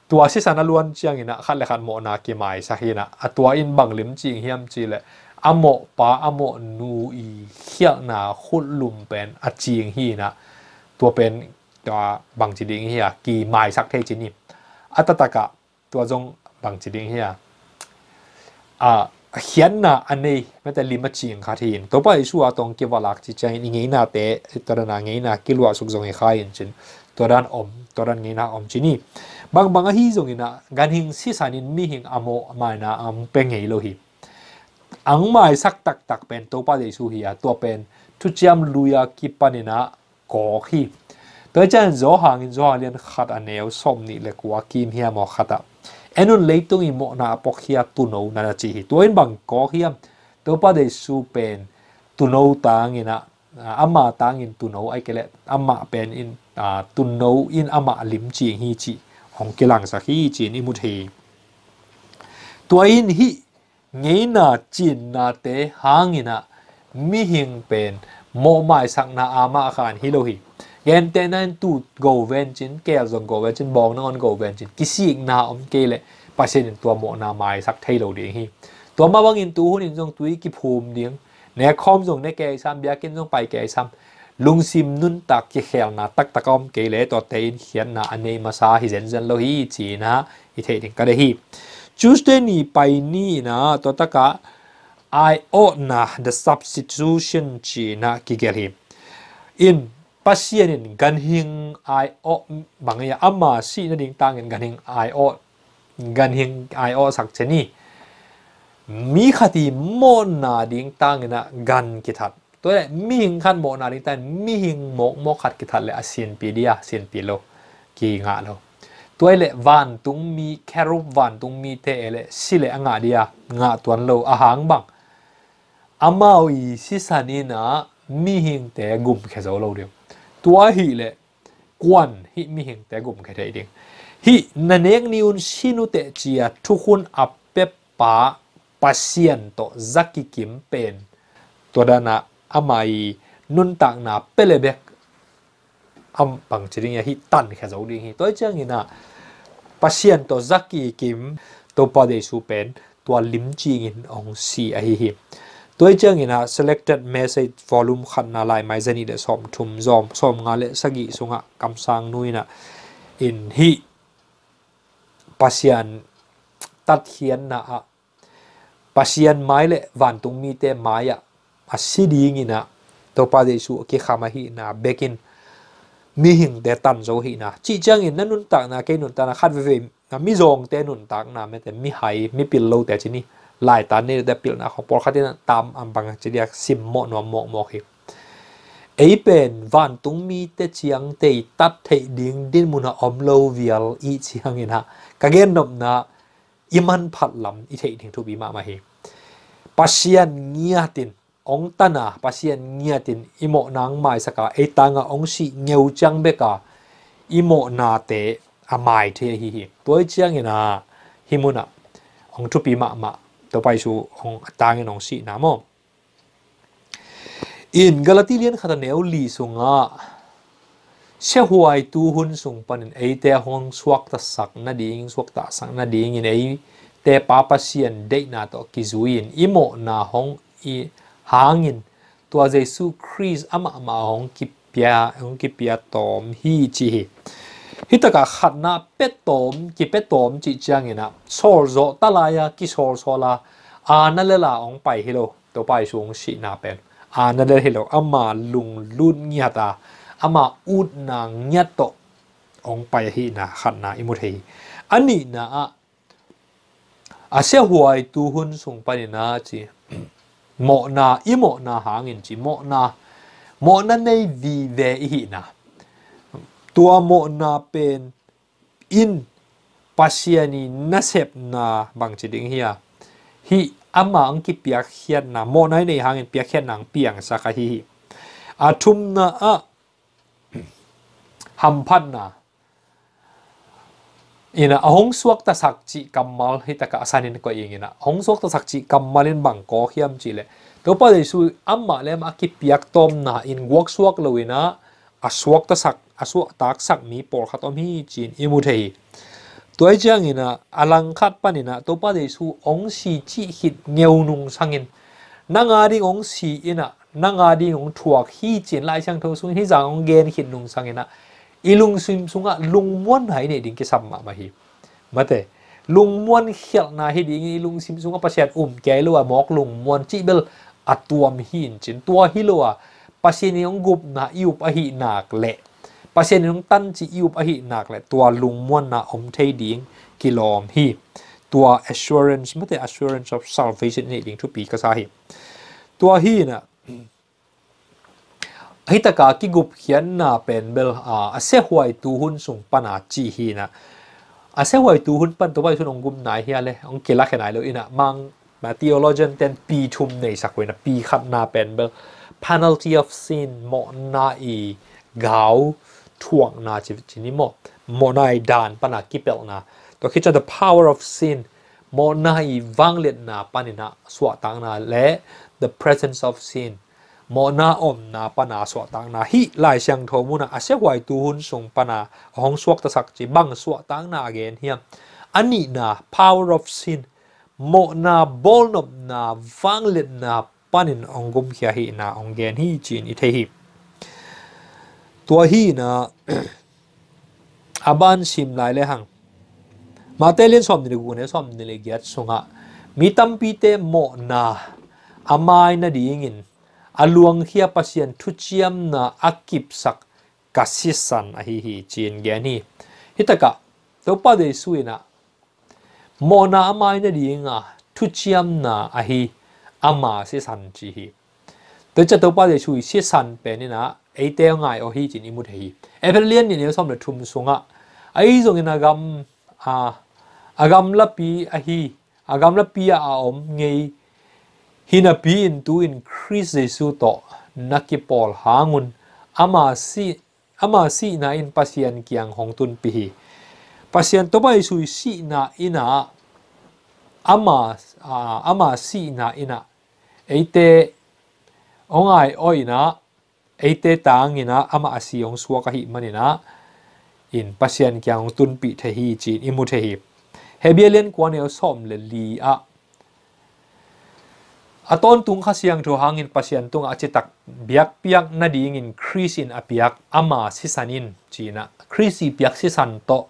ตัวสิสานล้วนเชียงอินะขัดเลขันโมนาเกมายสักหินะตัวอินบังลิมจิงเฮียมจีเละอโมปาอโมนูอีเขียนาคุดลุมเป็นอจีงฮีนะตัวเป็นตัวบังจีดิงเฮียกีไมสักเทจินิอัตตะกะตัวจงบังจีดิงเฮียอ่าအခ ्यान နာအနေမတလီမချင်ခါထင်းတော့ပါရှူအတောင်ကေဝလာခချီချိုင်းငိနာတဲ့တရနာငိနာကီလဝဆုကဇုံခိုင်ချင်းတရန်အုံတရန်ငိနာအုံချီနီဘန်ဘန်ဟီဇုံငိနာဂန်ဟင်းစီဆာနင်းမီဟင်းအမောအမိုင်နာအမ်ပငေလိုဟီအန်မိုင်ဆက်တက်တက်ပန်တော့ပါရှူဟီယာတော့ပန်သူချမ်လူယာကိပနီနာကောခီတကြန်ဇောဟာငင်ဇောလျန်ခတ်အနေယောစုံနီလေကွာကီမီယာမောခတ်တာ enun leitung tung imo na apok tuno na na chi hi toin bang ko hiam to pa de su pen tuno tang ina ama tang in tuno ai kele ama pen in tuno in ama lim chi hi chi hong ke lang sa hi chi ni mu thi in hi ngei na chin na te hang ina mi hing pen mo mai sang na ama khan hi lo hi gen tenan tu go ven chin ke zon go ven chin bong non go ven chin kisi na om ke le pasien tua mo na mai sắc thei lâu ding hi tua ma bang in tu hun in jong tui ki phum ding ne khom jong ne ke sam bia kin jong pai ke sam lung sim nun tak ki khel nà, tak tak om kê le to tên in nà, anh em ma sa hi zen zen lo hi chi na i thei ding ka de hi tuesday ni pai ni na to taka i ought na the substitution chi na ki gel hi in pasien in gan hing ai o bang ya ama si na ding tang in gan hing ai o gan hing ai o sak cheni mi khati mo na ding tang na gan ki that to le mi hing khan mo na ding tang, mi hing mok mok khat ki that le asian pi dia asian pi lo ki nga lo tuai le van tung mi kerup van tung mi te e le si le anga dia nga tuan lo ahang bang amao i si sanina mi hing te gum khe zo lo dio ตัวฮีเละกวนฮีมีหิงแต่กลุ่มใครได้ดิ่งฮีนันเองนิวนชินุเตจียทุกคนอับเปปาปัสเซียนโตซักกิกิมเป็นตัวดานะอามายนุนตักนาเปเลเบกอัมปังจริงยาฮีตันแค่เจ้าดิ่งฮีตัวเจ้างี้นะปัสเซียนโตซักกิกิมตัวปาเดสูเป็นตัวลิมจีงินองซีอะฮีฮีตัวเจ้าเงินะ selected message volume ขันนาลายไม่เจนี่เดสอมทุมซอมซอมงานเลสกิสุงะคำสั่งนุยนะ in he ปัสยันตัดเขียนนะอะปัสยันไม้เลวันตุงมีเตไม้อะอาศิดีงินะตัวปาเดชูเกี่ยขามาฮีนะเบกินมีหิงเดตันโซฮีนะจีเจ้าเงินนั่นนุนตักนะเกนุนตานะคาดเวเวนะมีจงเตนุนตักนะแม้แต่มีไหมีปิลโลแต่จีนี่ลายตาเนี่ยแต่ปิลนะของปอลคัดเนี่ยตามอัมบังจะเรียกซิมโมนวมโมโมกิไอเป็นวันตุงมีแต่เชียงเตตัดเทดิงดินมุนอมโลเวียลอีเชียงเนะกะเกนนบนะอิมันผัดลำอีเทดิงทุบีมามาเฮปัสเซียนเงียตินองตานะปัสเซียนเงียตินอิโมนางไม้สกาไอตังองสีเงียวจังเบกาอิโมนาเตอามายเทฮีตัวเชียงเนะฮิมุนะองทุบีมามา to pai su ong atang nong si namo in galati khát khata neu sung sunga se huai tu hun sung panin ei te hong suak ta sak na ding suak ta sak na ding in ei te papa sian de na to kizuin imo na hong i hangin tua jesu kris ama ama hong ki pia hong ki pia tom hi chi hi hi taka khatna petom ki petom chi changina sor zo talaya ki sor sola anale la ong pai hilo to pai sung si na pen anale hilo ama lung lun nyata ama ut na to ong pai hi na khatna imut hi ani na a asya huai tu hun sung pani na chi mo na imo na hangin chi mo na mo na nei vi ve hi na tua mo na pen in pasiani na na bang chi ding hia hi ama ang ki piak hian na mo nai nei hangin piak hian nang piang sa ka hi a thum na a ham phan na ina ahong suak ta sak chi kamal hi taka asanin ko ingina ahong suak ta sak chi kamalin bang ko hiam chi le to pa de su amma lem akipiak tom na in wok suak lowina a suak ta sak aswa tak sak mi por khat om hi chin imu thei tuai chang ina alang khat panina to pa de su ong si chi hit ngeu nung sangin nanga ring ong si ina nanga ring ong thuak hi chin lai chang tho sung hi jang ong gen hit nung sangina ilung sim sunga lung mon hai ne ding ki sam ma ma hi mate lung mon khial na hi ding ilung sim sunga pasian um ke lo mok lung mon chi bel atuam hin chin tua hi lo a pasini ong gup na iup a hi nak le ปัจเจนุงตันจีอูวปะหิหนักและตัวลุงม้วนนาอมเทดิงกิโลมฮีตัว assurance ไม่ใช่ assurance of salvation นี่ดิงทุกปีก็ใช่ตัวฮีน่ะฮิตากากิกุบเขียนน่ะเป็นเบลอาเซฮวยตูหุนส่งปนาจีฮีน่ะ อาเซฮวยตูหุนปันตัวไปสุนองกุมไหนเฮียเลยองเกล้าแค่ไหนเลยอินะมังมาทีโอโลเจนเตนปีทุมในสักวันะปีขับนะเป็นเบล penalty of sin มอนาอีกา thuang na chi chi ni mo mo nai dan pa na ki pel na to khi the power of sin mo nai wang let na pa ni na swa tang na le the presence of sin mo na om na pa na swa tang na hi lai siang tho mu na ase wai tu hun sung pa na hong suak ta sak chi bang swa tang na again hiam ani na power of sin mo na bol nop na wang let na panin ongum hi na onggen hi chin i the hi ตัวฮีนะอาบันซิมไลเลหังมาเตลินสอมนิลกูเนสอมนิลเกียรติสงะมีตัมปีเตโมนาอามายนาดีงินอาลวงเฮียปัสยันทุเจียมนาอักิบสักกัสซิสันอหิฮิจีนแกนี่ฮิตกะตัวปาเดสุยนะโมนาอามายนาดีงะทุเจียมนาอหิอามาซิสันจีฮิตัวจะตัวปาเดสุยซิสันเป็นนี่นะ ấy te ngài o hi chin i mut hi evelian ni ne som le thum sunga ai zong in à, a agam lấp pi a hi agam lấp pi à om ngei hina pi in tu in christ Jesus to naki Paul hangun ama si ama si na in pasian kiang hong tun pi hi pasian to bai su si na ina ama ama si na ina ấy ông eite ongai oina ate tang ina ama asiong suwa ka hi manina in pasien kyang tun pi the hi chin imu the hi hebelian kwanel som le li a aton tung kha siang tho in pasien tung achi tak biak piak na ding in crease in apiak ama si sanin china crease piak si san to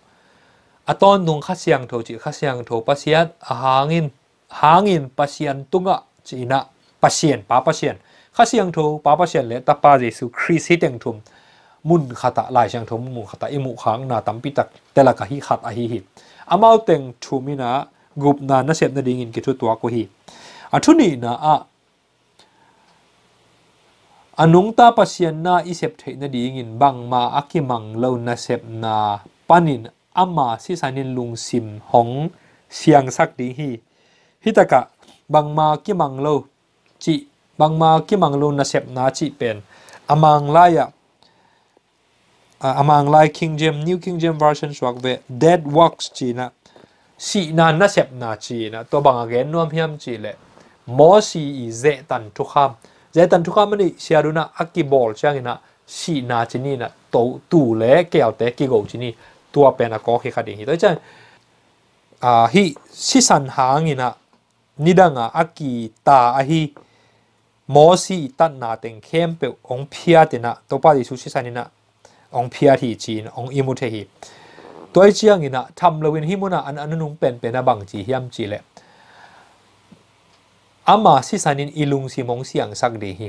aton tung kha siang tho chi kha siang tho pasien a hangin tung pasien tunga china pasien pa pasien ข้าเสียงทูป้าป้าเสียนเละตาป้าเยซูคริสต์ที่เตียงทุมมุนขัดลายเสียงทุมมุนขัดอิมุขังนาตัมปิตักแต่ละกะฮิขัดอหิหิอามาเตียงทุมินะกุบนานะเสียบนาดิ่งินกิทุตัวกุฮีอัทุนีนะอะอนุงตาปัสยนนาอิเสพเทนดีงินบังมาอักิมังเลวนาเสพนาปานินอามาสิสานินลุงซิมหงเสียงสักดีฮีฮิตะกะบังมากิมังเลวจิ bangma ki manglun na sep na chi pen amang laya ah, amang lai king james new king james version swak ve dead works chi na si na na sep na chi na to bang again nom hiam chi le mo si i ze tan thu kham ze tan thu kham ni siaruna akibol changina si na chi ni na to tu le keo te ki go chi ni tua pen a ko he kha ding hi to chan a ah, hang ina nidanga aki ta a hi มอสีตันนาเต็งเข้มเปองพิอาตินะตัวป้าดิสุชิสานินะองพิอาทีจีนองอิมุเทหีตัวไอเจียงอินะทำเลวินฮิมุนะอันอันนุ่งเป็นเป็นบังจีฮิมจีเลอามาสิสานินอิลุงสิมงเสียงสักดีฮี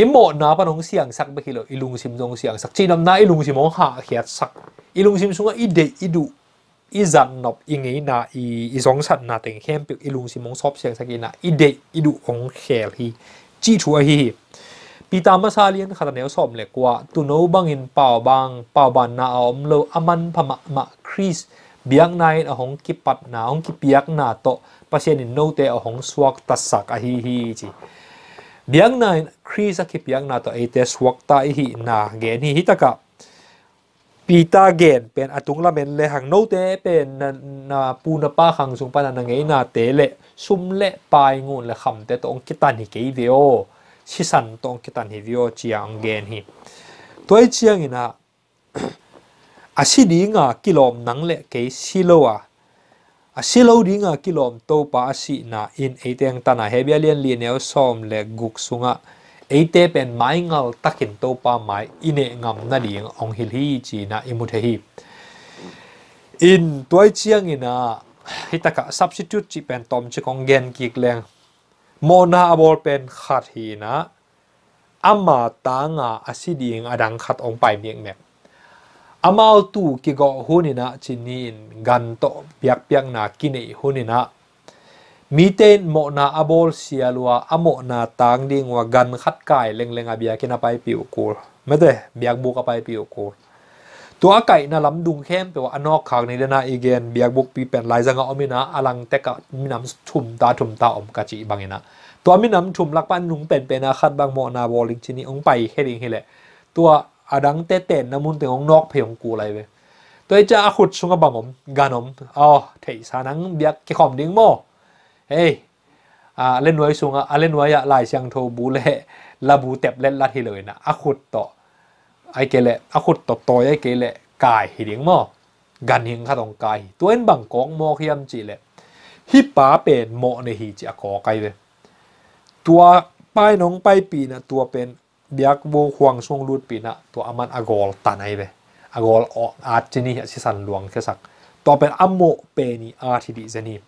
อิโมนาปนงเสียงสักไปฮิโลอิลุงสิมงเสียงสักจีนำนาอิลุงสิมงหาเขียดสักอิลุงสิมสุงอิเดอิดูอีจันนบอิงไงนาอีอีสองสัตนาแตงแค้มปิกอีลุงสิมงซอบเสียงสกินาอีเดอีดูองแขลีจีทัวฮีปีตามมาซาเลียนขนาดแนวสอบเหล็กว่าตุนูอบังอินเป่าบางเป่าบานนาอมเลวอมันพมะมะคริสเบียงนอองกิปัดนาองกิเปียกนาโตประเชนินโนเตอองสวกตัสสักอฮีฮีจีเบียงนคริสกิเปียกนาโตไอเตสวกตาอฮีนาเกนฮีฮิตกกะ pita gen pen atung la men le hang no te pen na, na pu na pa hang sung pa na ngai na te le sum le pai ngun le kham te tong kitan hi ke video si san tong kitan hi video chiang gen hi toi chiang ina asi di nga kilom nang le ke silo a asilo di nga kilom to pa asi na in ta eteng tana hebialian li neo som le guk sunga ไอเตเป็นไม้เงาตักินโตปาไม้อินเองำนาดีงองฮิลีจีนะอิมุเทฮีอินตัวเชียงอินะฮิตากะ s u b s t i t u t จีเป็นตอมจิของเกนกิกแรงโมนาอบอลเป็นขาดฮีนะอามาตางาอาศิดีงอดังขัดองไปเมียงแมกอามาตูกิโกฮุนินะจินินกันโตเปียกเปียงนากินเอฮุนินะมีเต้นโมนาอบอลเสียลัวอโมนาตางดิงว่ากันขัดกายเล็งเล็งอาเบียกินอาไปปิวกูไม่ได้เบียกบุกอาไปปิวกูตัวไก่น่าล้ำดุงแข้มแปลว่าอนอกขากในเดนาอีเกนเบียกบุกปีเป็นลายจังอมินะอลังเตกมีน้ำชุมตาชุมตาอมกัจจีบางอนะ ตัวมีน้ำชุมลักปั้นนุงเป็นเป็นอาคัดบางโมนาบอลิงชนีองไปแค่ดิงแคหละ ตัวอดังเตเต้นน้ำมันแต่ของนอกเพียงกูอะไรเว้ยตัวจะอาขุดชงกับบังอมกานอมอ๋อเทสานังเบียกขี้ขอมดิงโม่เฮ้ยอ่าเล่นไว้สูงอ่ะเล่นไว้อะลายเชียงโทบูเล่ละบูเต็บเล่นลัดที่เลยนะอาขุดต่อไอเกเละอะขุดต่อต่อยไอเกเละกายหิเดียงมอกันหิงข้าตองกายตัวเอ็นบังกองมอขยำจีเละฮิปาเป็นโมในหีจีอะกอไกเลยตัวป้ายน้องป้ายปีนะตัวเป็นเบียกโบควงช่วงรูดปีนะตัวอามันอากอลตาไนเลยอากอลอาร์จินี่ชิสันหลวงแค่สักตัวเป็นอัมโมเปนีอาร์ทีดีเจนี่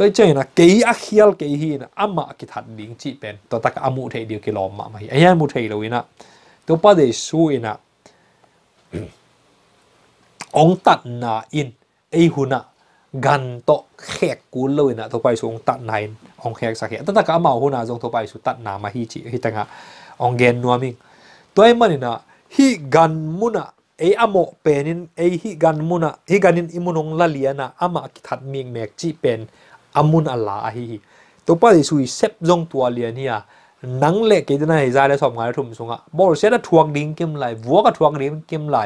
tôi chơi là cái ác hiel cái hi là âm mà cái thật điện chỉ bền, tôi tắc âm mu thấy điều cái lò mà anh ấy em mu thấy rồi nè tôi bắt để suy nè ông tận na in ấy hun na, gần to khẹt cú lôi nè tôi bay xuống tận na in, ông khẹt sa khẹt tôi tất cả màu hun na giống tôi bay xuống tận na mà hi chỉ hi tăng à ông gen nuo mình tôi mà nè hi gần mu nè ei amo penin ei hi gan muna hi ganin imunong laliana ama kithat ming mek chi pen อามุนอัลลาฮีตัวป้าดิซุยเซบจงตัวเลียนเียนังเล็กิจนาเฮซาเลสอบงานทุ่มสงะบอกเสียดทวงดิ้งกิมไหลวัวก็ทวงดิ้งกิมไหล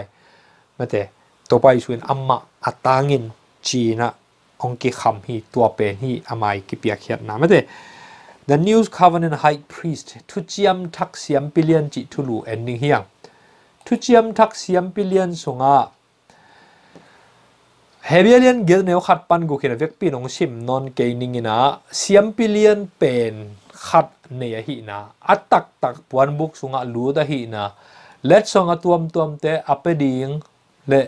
ไม่แต่ตัวป้าดิซุยอัมมาอัตางินจีนะองค์คำฮีตัวเป็นฮีอามายกิเปียเขียนนะไม่แต่ The New Covenant High Priest ทุจิยมทักเสียมปิเลียนจิทุลูเอ็นนิงเฮียงทุจิยมทักเสียมปิเลียนสงะ Hebelian gil neo khat pan gu khira vek pi nong sim non ke ning ina siam pilian pen khat ne ya hi na atak tak puan buk sunga lu da hi na let song atuam tuam te ape ding le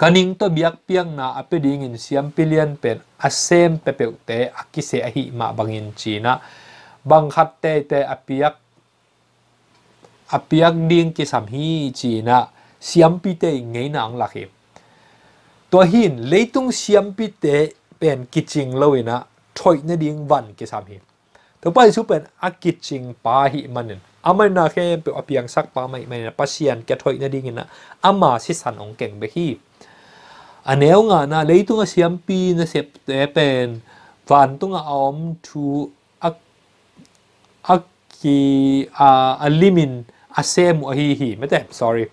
kaning to biak piang na ape ding in siam pilian pen asem pepeu te akise a hi ma bangin china bang khat te te apiak apiak ding ki sam hi china siam pi te ngei na ang la khip ัวหินเลยตุงเสียมพิเตเป็นกิจิงเลยนะถอยนดิงวันก่สามหินตัวไปสุเป็นอากิจิงปาหิมันเนี่ยอามนนาเคเป็นอภพยังสักปาไม่ไม่นะปัสเซียนแกถอยนดิงนะอามาสิสันองเก่งไปทีอันเนวงานะเลยตุงเสียมปีนะเสพเตเป็นวันตุงออมทูอักอักกีอาลิมินอาเซมุอฮีฮีไม่แต่ sorry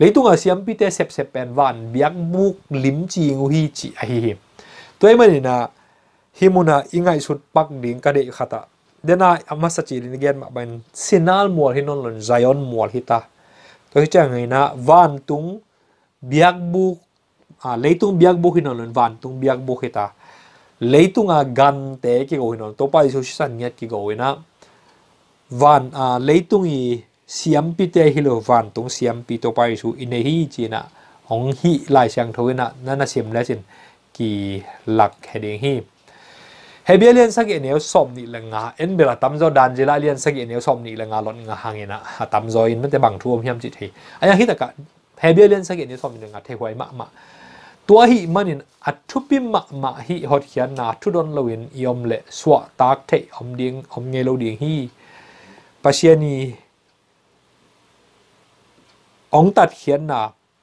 lấy tung leitunga siam pi te sep sep pen vạn biếng buk lim chi ngu hi chi a hi hi toy mani na himuna ingai sut pak ding ka de khata dena amasa chi rin gen ma ban sinal mol hinon lon zion mol hita to hi cha ngai na vạn tung biak buk à biếng biak buk hinon lon vạn tung biếng ta, lấy tung à gan te gọi go hinon tôi phải isu san nyat ki gọi na van à lấy tung gì siam pi te hi van tong siam pi to pai su in hi chi na ong hi lai chang tho na na na sim la chin ki lak he ding hi he bia lian ge ne som ni la nga en bela tam zo dan jela lian ge ne som ni la nga lon nga hang ina ha tam zo in te bang thuom hiam chi thi aya hi ta ka he bia lian ge ne som ni nga the hoai ma ma tua hi manin athupi ma ma hi hot khian na thu don lowin yom le swa tak the om ding om nge lo ding hi pasiani องตัดเขียนนะ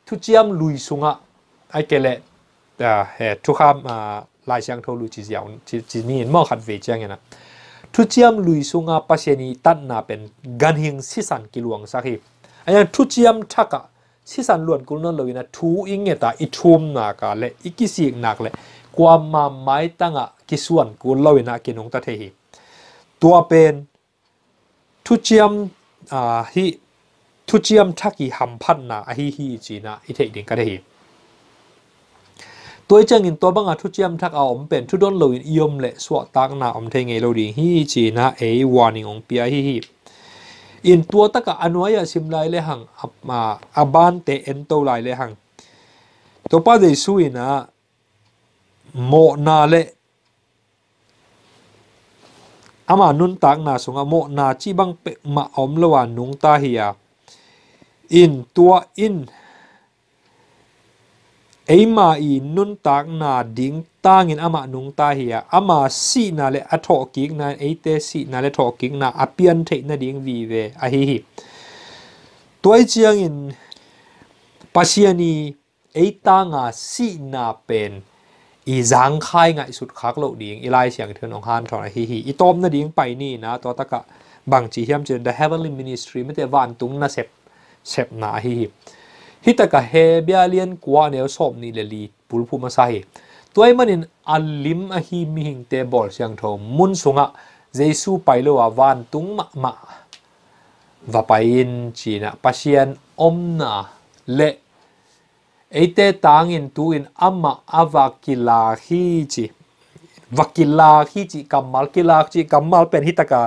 ทุเจียมลุยสุงะไอเกลเลแต่เฮทุกคมาลายเชียงโทลุจิเจียวจินี่มอขัดเวจียงเนียนะทุเจียมลุยสุงะปัเยนีตัดนาเป็นกันหิงสิสันกิลวงสักทีอ้ทุเจียมทักะสิสันล้วนกุลนั่นเลยนะทูอิงเงตาอิทูมนากาเลอิกิสิกนักเลความมาไม้ตั้งอ่ะกิส่วนกุลเลยนะกินองตัดเทหีตัวเป็นทุเจียมอ่าที่ thu chiam thắc kỳ hầm phân na ahi hi chỉ na ít thấy đến cái đấy tôi chẳng nhìn tôi bằng à thu chiam thắc à ông bền thu đón lâu yếm lệ suọ tăng na ông thấy nghe lâu đi hi chỉ na ấy warning ông bia hi hi in tua tất cả anh anuaya sim lại lệ hàng mà aban te en tàu lại lệ hàng tôi bắt dây suy na mộ na lệ ama nun tang na sunga mo na chi bang pe ma om lawa nung ta hiya อินตัวอินเอมาอีนุนตากนาดิงตางินอามานุงตาเฮียอามาสีนาเลอทอกิกนาเอเตสีนาเลทอกิกนาอพิีันเทนาดิงวีเวอะฮิฮิตัวเจียงอินปัสยานีเอตางาสีนาเป็นอีจังคายไงสุดคักโลดิงอีไลเสียงเธอนองฮานทอนฮิฮิอีตอมนาดิงไปนี่นะตัวตะกะบางจีเฮียมเจน The Heavenly Ministry ไม่แต่วานตุ้งนาเซ็เสพนาฮีฮิตกะเฮเบียเลียนกวาเนวสอบนี่เลลีปุลพูมาซาฮีตัวไอ้มันินอัลลิมอะฮีมิหิงเตบอลเสียงทอมุนสุงะเจซูไปเลวาวานตุงมะมะว่าไปอินจีนะปัชยันอมนาเละไอเตตางอินตูอินอัมมาอวากิลาฮีจีวากิลาฮีจีกัมมัลกิลาฮีจีกัมมัลเป็นฮิตกะ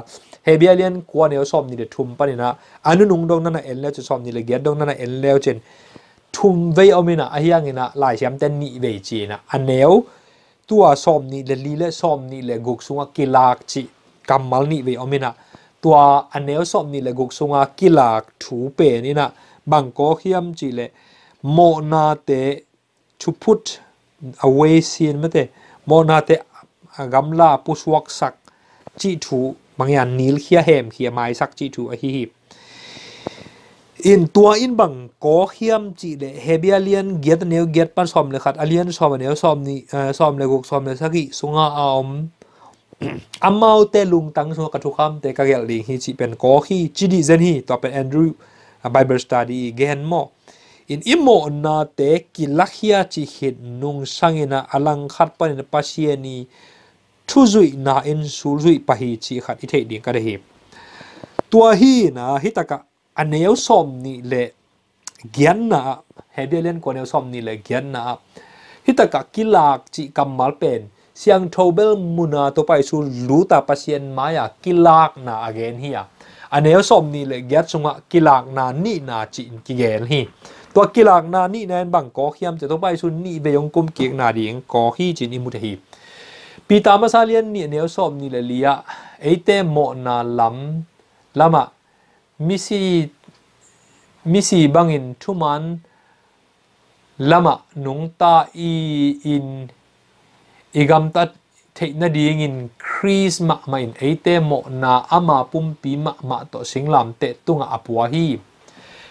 hebialian kwane som ni de thum pani na anu nung dong na en le chu som ni le ge dong na en le chen thum ve omina ahyang ina lai siam ten ni ve chi na aneo tua som ni le li le som ni le guk sunga kilak chi kamal ni ve omina tua aneo som ni le guk sunga kilak thu pe ni na bangko hiam chi le mo na te to put away sin mate mo na te gamla puswak sak chi บางอย่างนี้เคียแหมเคียไม้สักจีทูอะฮีฮีอินตัวอินบังก็เขียมจีเดเฮเบียเลียนเกียตเนียวเกียตปั้นซอมเลยครับอเลียนซอมเนียวซอมนี่เอ่อซอมเลยกุกซอมเลยสักกี่สงอาอมอามาเตลุงตั้งสงกัตุกคำเตกะเกลิงฮีจีเป็นก็ขี้จีดีเซนฮีตัวเป็นแอนดรูว์ไบเบิลสตาร์ดีเกนมออินอิโมนาเตกิลักเฮียจีเห็นนุ่งสังเงินะอลังคัดปันเนปัสเชียนีชุ่ยน่าเอ็นสูจุยพะฮีชีขัดอิเทดิ่งกระเดิมตัวฮีนาฮิตะกะอันเนียวสมนี่และเกียนนาเฮเดียเลนกวนเนียวสมนี่และเกียนนาฮิตะกะกิลากจีกัมมาลเป็นเสียงทบเบลมุนาตัวไปสูรู้ตาพัศยันมาอยากิลากนะอเกนฮียอันเนียวสมนี่และเกียนสงะกิลากนานี่นาจีกิเกนฮีตัวกิลากนานี่แนนบังก็เขี้ยมจะต้องไปสูนี่ไปยงกุมเกียงนาดิ่งก็ฮีจีนิมุทหีปีตามาซาเลียนนี่เนียวสอมนี่เลยเลียไอเตโมนาลัมลามะมิสีมิสีบังอินทุมันลามะนุงตาอีอินอีกัมตัดเทนดีงินครีสมะมาอินไอเตโมนาอามาปุ่มปีมะมาต่อสิงลามเตตุงอาปัวฮี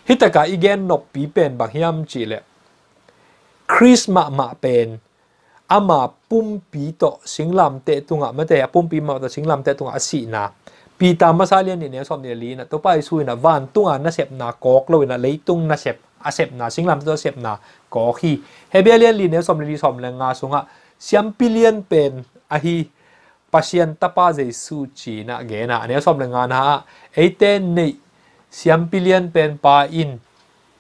ฮิตกะอีเกนนกปีเป็นบางยามจีเลคริสมะมาเป็นอามาปุ่มปีตสิงลำเตตุงะไม่แต่ปุ่มปีมาต่สิงลำเตตุงะสีนะปีตามมาซาเลียนเนี่ยสอบเนี่ยลีนะตัวไปซุยนะวันตุงะนะเสพนากอกเลยนะเลยตุงนะเสพอาเสพนาสิงลำตัวเสพนากอกฮีเฮเบียเลียนลีเนี่ยสอบเนี่ยลีสอบแรงงานสุงะเซียมปิเลียนเป็นอะฮีปัสยันตัาป้าใจสู้จีนะเกนะเนี่ยสอบแรงงานฮะไอเตนนี่เซียมปิเลียนเป็นป้าอิน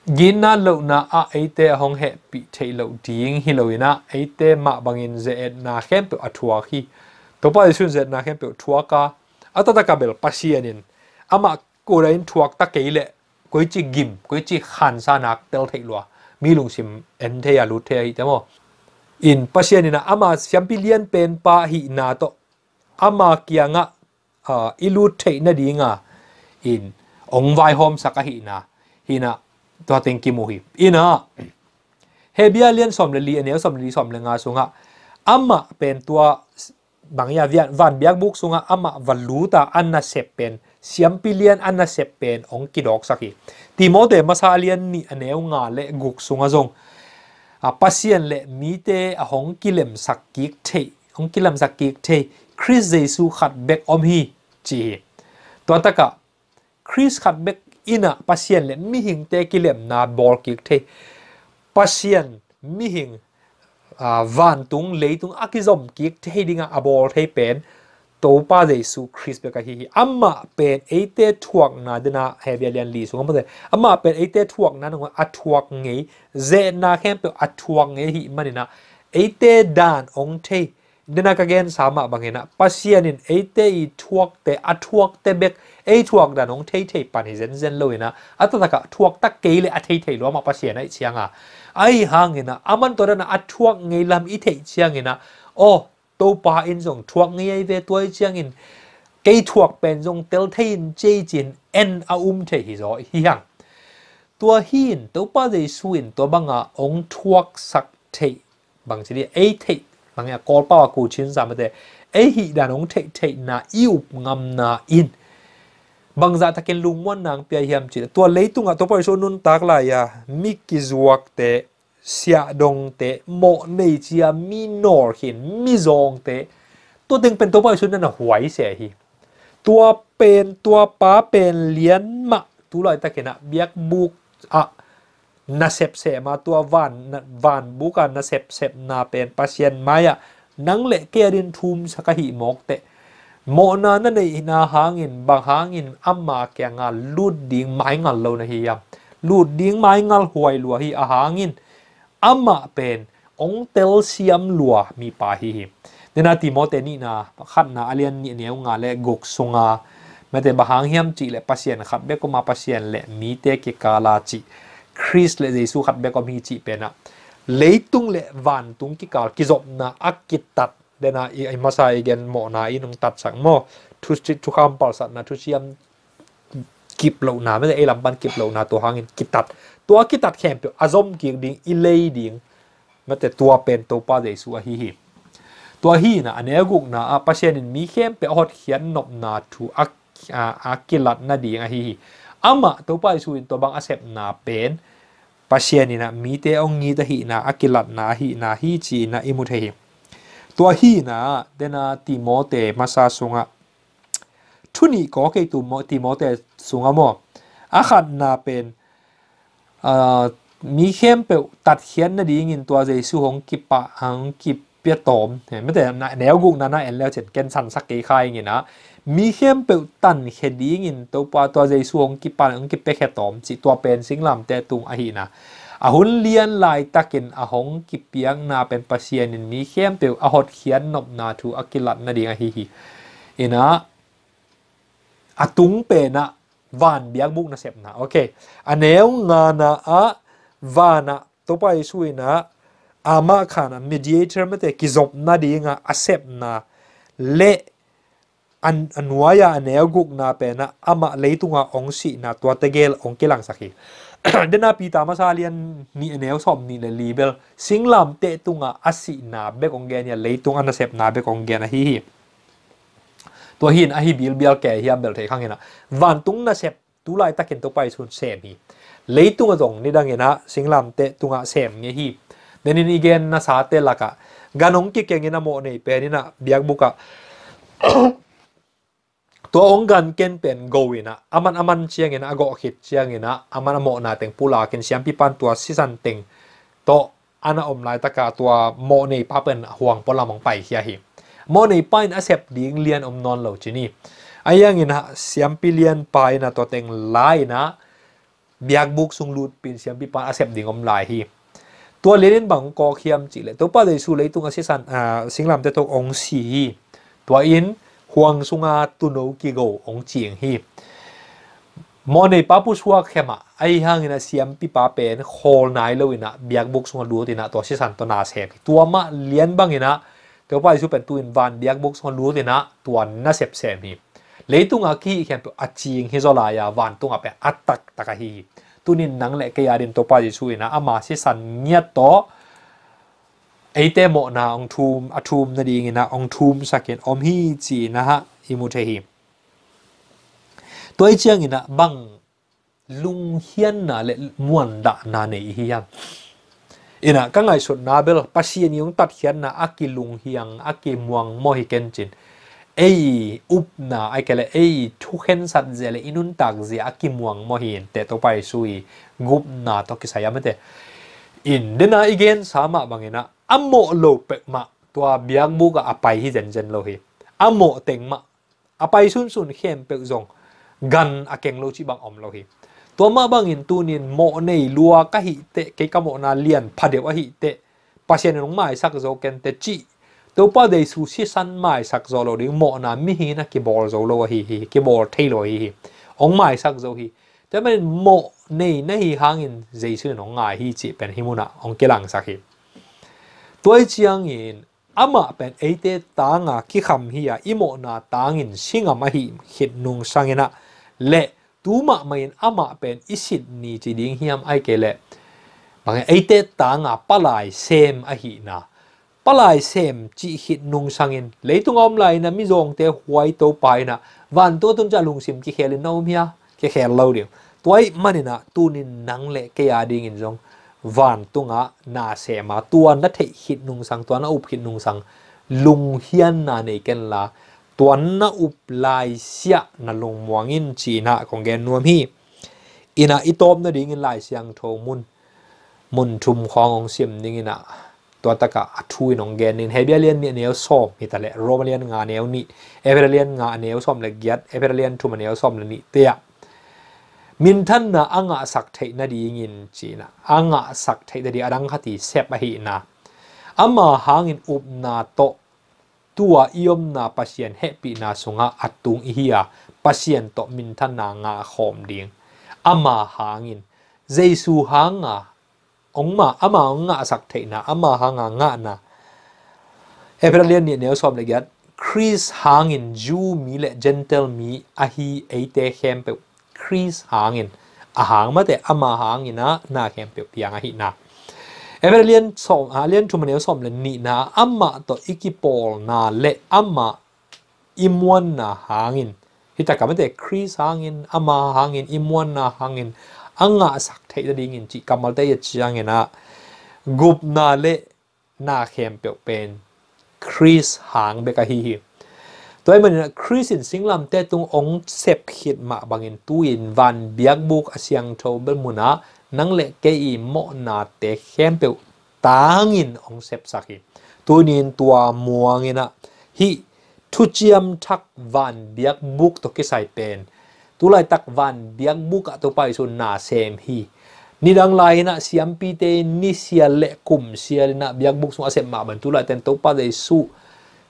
na lo na a ate hong he pi te lo ding hi lo ina ate ma bangin ze na khem pe athua khi to pa isu e ze na khem pe thua ka atata ka bel pasianin ama ko rain thuak ta keile koi chi gim koi chi khan sa nak tel thei lo mi lung sim en the ya lu the ai temo in pasianina ama champion pen pa hi na to ama kianga ilu thei na dinga in ong vai hom sakahina hina ตัวติงกิมูฮีอินะเฮเบียเลียนสมเลลีอันเนี้ยสมเลลีสมเลงาสุงะอัมมะเป็นตัวบางอย่างเวียนวันเบียกบุกสุงะอัมมะวัลลูตาอันนาเซเป็นเสียมปิเลียนอันนาเซเป็นองกิดอกสักีทีโมเดมาซาเลียนนี่อันเนี้ยงาเละกุกสุงะจงอาปัสเซียนเละมีเตอองกิเลมสักกิกเทองกิเลมสักกิกเทคริสเยซูขัดเบกอมฮีจีตัวตะกะคริสขัดเบก ina pasien len mi hing te ki lem na bol ki the pasien mi hing à uh, van tung lấy tung akizom ki the dinga a bol the pen to pa de su Christ be ka hi hi amma pen e te thuak na de na he be lian li su ngam de amma pen e te thuak na ngo a thuak nge ze na khem pe a thuak nge hi manina e te dan ong the de na ka gen sama bangena pasien in e te i thuak te a thuak te bek ai thuộc đàn ông thấy thấy bản hiến dân lôi na à tất cả thuộc tắc kế lệ thấy thấy lo mà phát hiện này chiang à ai hàng na aman tôi na à thuộc ngay làm ít thấy chiang na ô tô ba in dùng thuộc ngay về tuổi chiang in cái thuộc bên dùng tel thấy in chơi chín en a um thấy hi rồi hiang, hàng tua hin ba pa dây suin tua băng à ông thuộc sắc thấy bằng chỉ đi ai thấy bằng nhà có bao cù chiến giảm mà thế ai hi đàn ông thấy thấy na yêu ngầm na in บางจาตะเคียนลุงม้วนนางพยายามจีตัวเลยตุงอ่ะตัวพไปชนนุนตากลายยมีกิจวัตรเตะเสียดงเตะหมอในเชียมีนอร์เห็นมีจองเตะตัวดึงเป็นตัวพไปชนนั่นอ่ะหวยเสียฮีตัวเป็นตัวป้าเป็นเลี้ยนมะตัวลอยตะเคียนอ่ะเบียกบุกอ่ะนาเซบเซมาตัววันวันบุกันนาเซบเซบนาเป็นปัาเชียนไม้อ่ะนังเละเกียรินทุมสกหิหมอกเตะ mô na na này na hangin hàng in amma kya nga lu ding mai ngal lo na hi ya lu ding mai ngal huai lua hi a hangin amma pen ông tel siam lua mi pa hi hi nena ti mo te ni na khát na alian ni neu nga le gok sunga mà te hàng hiam chi le pasien khát bé ko ma pasien le mi te ke kala chi chris le jesu khát bé ko mi chi pe lấy tung le van tung ki kal ki zop na akitat เดนาอีไอมาไซเกันหมอนาอีนงตัดสังหมอทุชิทุคำปอสัตนะทุชิยมกิบเหล่านาไม่ใช่ไอลำบันกิบเหล่านาตัวหางินกิตัดตัวกิตัดแข็งเปียวอารมณ์กี่งดิ่งอิเลยดิ่งไม่แต่ตัวเป็นตัวป้าใจสัวฮีฮีตัวฮีนะอันนี้กุกนะอาปเชนินมีเข้มเปียวหดเขียนนบนาทูอักอากิลัดนาดิ่งฮีฮีอามะตัวป้าใจสัวตัวบางอาเซบนาเป็นปเชนินะมีเตอองีตะฮีนะอากิลัดนาฮีนาฮีจีนาอิมุเทหีตัวฮีนะเดนาติโมเตมาซาสุงะทุนีก็เกตุโมติโมเตสุงะมออาขันนาเป็นมีเข้มเปตัดเขียนนะดีเงินตัวเจสุหงกิปะหังกิเปียตอมเห็นไม่แต่แนวกุงนั้นนะเอ็นแล้วเจ็ดเกนสันสักกี่่ายเงี้นะมีเข้มเปตันเขดีเงินตัวปลาตัวเจสุหงกิปะหังกิเปียแคตอมสิตัวเป็นสิงลำแต่ตุงอหีนะอาหุนเลียนลายตะกินอาหงกิเปียงนาเป็นปัสเซียนินมีเข้มเปียวอาหดเขียนนบนาทูอากิลัดนาดีงาฮิฮิอินะอาตุงเปนะวานเบียงบุกนาเสพนาโอเคอันเนวงานะอะวานะตัวไปช่วยนะอามาขานะมีดี d i a t o r ไม่แต่กิจบนาดีงะอาเสพนาเละอันอันวายาอันเนวกุกนาเปนนะอามาเลยตุงะองศีนาตัวเตเกลองเกลังสักที dena pi ta masalian ni eneu som ni le libel singlam te tunga asi na be kong gen ya leitung an sep na be kong gen hi hi to hin a hi bil bil ke hi bel the khang ina van tung na sep tu lai ta ken to pai sun sem hi leitung dong ni dang ina singlam te tunga sem nge hi nên ni gen na sa te laka ganong ki kengena mo nei pe ni na biak buka ตัวองค์การเกณฑ์เป็นกวินะอามันอามันเชียงเงินะกกคิดเชียงเงินะอามันอโมนาเต็งปุลาเกณฑ์เสียมพิปันตัวสิสันเต็งโตอันอมลายตะกาตัวโมในปาเป็นห่วงปลามองไปเฮียหิโมในป้ายอเซพดิ้งเลียนอมนอนเหล่าจีนี่ไอ้ยังเงินะเสียมพิเลียนไปนะตัวเต็งลายนะเบียกบุกสุงลูดปินเสียมพิปันอเซพดิ้งอมลายฮีตัวเลียนบังกอเคียมจีเลยตัวป้าเลยสู้เลยตุงอาศิสันอ่าสิงลำเตตกองสีตัวอิน huang sunga tuno ki go ong chiang hi mo nei pa pu suwa khema ai hang ina siam pi pa pen khol nai lo ina biak bok sunga lu tina to si san to na se tua ma lian bang ina to pa su pen tu in van biak bok sunga lu tina tua na sep se mi le tu nga ki khem pu achiang hi zo la ya van tu nga pe atak taka hi tunin nang le ke ya din to pa ji su ina ama si san nyat to ấy tế bộ na ông thum a thum na đi nghe na ông thum sakin om hi chỉ na ha imu thế hi tôi chưa nghe lung hiên na lệ muôn đã na này hi yang ina ka ngai sut na bel pasian yung tat hian na akilung hiang akimuang mo hi kenchin ei up na ai kele ei thu khen sat zele inun tak zi akimuang mo hin te to pai sui gup na to kisayamete in dena igen sama bangena amo lo pek ma tua biang mu ga apai hi zen zen lo hi amo teng ma apai sun sun hem pek zong gan akeng lo chi bang om lo hi tua ma bang in tu nin mo nei lua ka hi te ke ka mo na lian pha de wa hi te pasien nong mai sak zo ken te chi to pa de su si san mai sak zo lo ding mo na mi hi na ki bol zo lo hi hi ki bol thei lo hi hi ong mai sak zo hi te men mo nei nei hangin zai su nong ngai hi chi pen hi mu na ong ke lang sak hi ตัวเจียงอินอามาเป็นไอเตต่างอ่คิคำเฮียอิโมนาต่างอินสิงอมาหิมเห็ดนุงสังนะเละตูมาไม่นอามาเป็นอิสิตนีจีดิงเฮียมไอเกละบางไอเตต่างกปลายเซมอะหินะปลายเซมจีหิดนุงสังองนเลยตุงอมไลนะมิจงเตหวยโตไปนะ วันตัวตุนจะลุงสิมกิเฮลินเอาเฮียกิเฮลเราเดียว ตัวไอมันนะตูนินนังเละแกยาดิงินจงวันตุงะนาเสมาตัวนัทธิหิุนุงสังตัวนัอุปเหตนุงสังลุงเฮียนนาในกนลาตัวนัอุปลายเสียนลงมวงินจีนาของแกนวมพี่อินาอิโตมนาดิเงินลายเสียงโทมุนมุนทุมขององเสียมดีเงินะตัวตะกะทุยนองแกนนินเฮเบเลียนเนี่ยเนียวซอมมีแต่ละโรมาเลียนงานเนียวนี่เอเบอรเลียนงานเนียวซอมละเกียดเอเบอรเลียนทุมเนียวซอมละนี่เตีย min than na anga sak thei na ding in na anga sak thei da di arang hati sep hi na ama hangin up na to tua iom na pasien happy na sunga atung ihia pasien to min than na nga khom ding ama hangin jesu hanga ông mà ama ông nga sak thei na ama hanga nga na Ebralian ni neo som legat Chris hangin Ju mi le gentle mi ahi ate hempe คริสหางเงิน อาหารมาแต่อามาหางเงินนะนาแขมเปียกเปียงอหินะเอเวอร์เลียนสอบเลียนชุมนิยสอบเลยนี่นะอามาต่ออิกิปอลนาเลอามาอิมวันนาหางเงินที่ตะกับมาแต่คริสหางเงินอามาหางเงินอิมวันนาหางเงินอ่งอาสักเทิดดิ้งเงินจิกามาแต่ยัียงเงินนะกุบนาเลนาแขมเปียกเป็นคริสหางเบกะฮีฮิ toy man christian làm te tung ông ong sep khit ma bangin tu in van biak bên asyang tho năng lệ nang le mộ i mo na biểu khem pe ông xếp sep saki tu nin tua muangina hi tu chiêm thắc van biak buộc to ki sai pen tu lại tak van biak buộc ở to pai so na sem hi ni dang lai na siam pi te ni sia le kum sia na biak buk so asem ma ban tu lai ten to pa dei su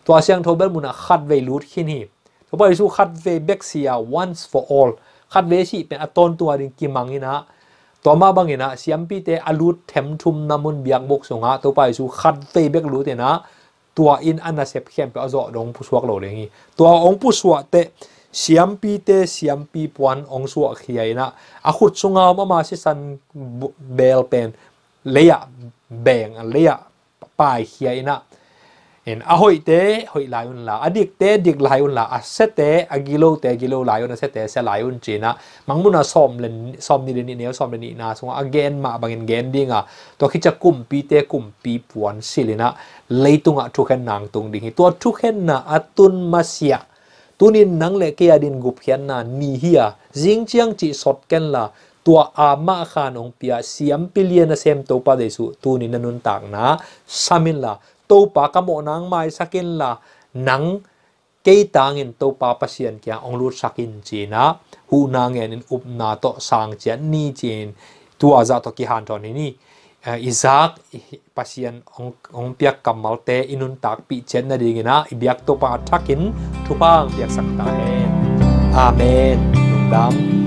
ตัวเสียงทเบิลมุนะคัดเวลูดขี้นี่ทบไปสู้คัดเวเบกเซีย once for all คัดเวชีเป็นอตอนตัวดิงกิมังนี่นะตัวมาบางอนี่งนะเสียงพีเตอลูดเทมทุมนำมุนเบียงบกสงะตัวไปสู้คัดเวเบกลูดเนี่ยนะ ตัวอินอันนาเซปเข้มไปเอาจอดองผู้สวกเราเลยงี้ตัวองผู้สวกเตเสียมปีเตเสียมปีปวนองสวกเขียนะอาขุดสงเามามาสิสันเบลเป็นเลียแบ่งเลียปลายเขียนะ in a hoi te hoi lai un la adik te dik lai un la a se te a gilo te gilo lai un a se te se lai un china mangmuna som len som ni ni ne som ni na so again ma bangin gen dinga to khicha kum pi te kum pi puan silina leitunga thu khen nang tung ding to thu khen na atun masia tunin nang le ke din gup khian na ni hia jing chiang chi sot ken la tua ama khanong pia siam pilian na sem to pa de su tunin nanun tak na samin la topa ka mo nang mai sakin la nang ke tangin topa pasian kya onglu sakin á hu nangen in upna to sang chen ni chin tua za to ki han ton ni eh, Isaac pasian ong ong piak kamal te inun tak pi chen na dingina ibyak topa thakin thupang piak sakta he amen dam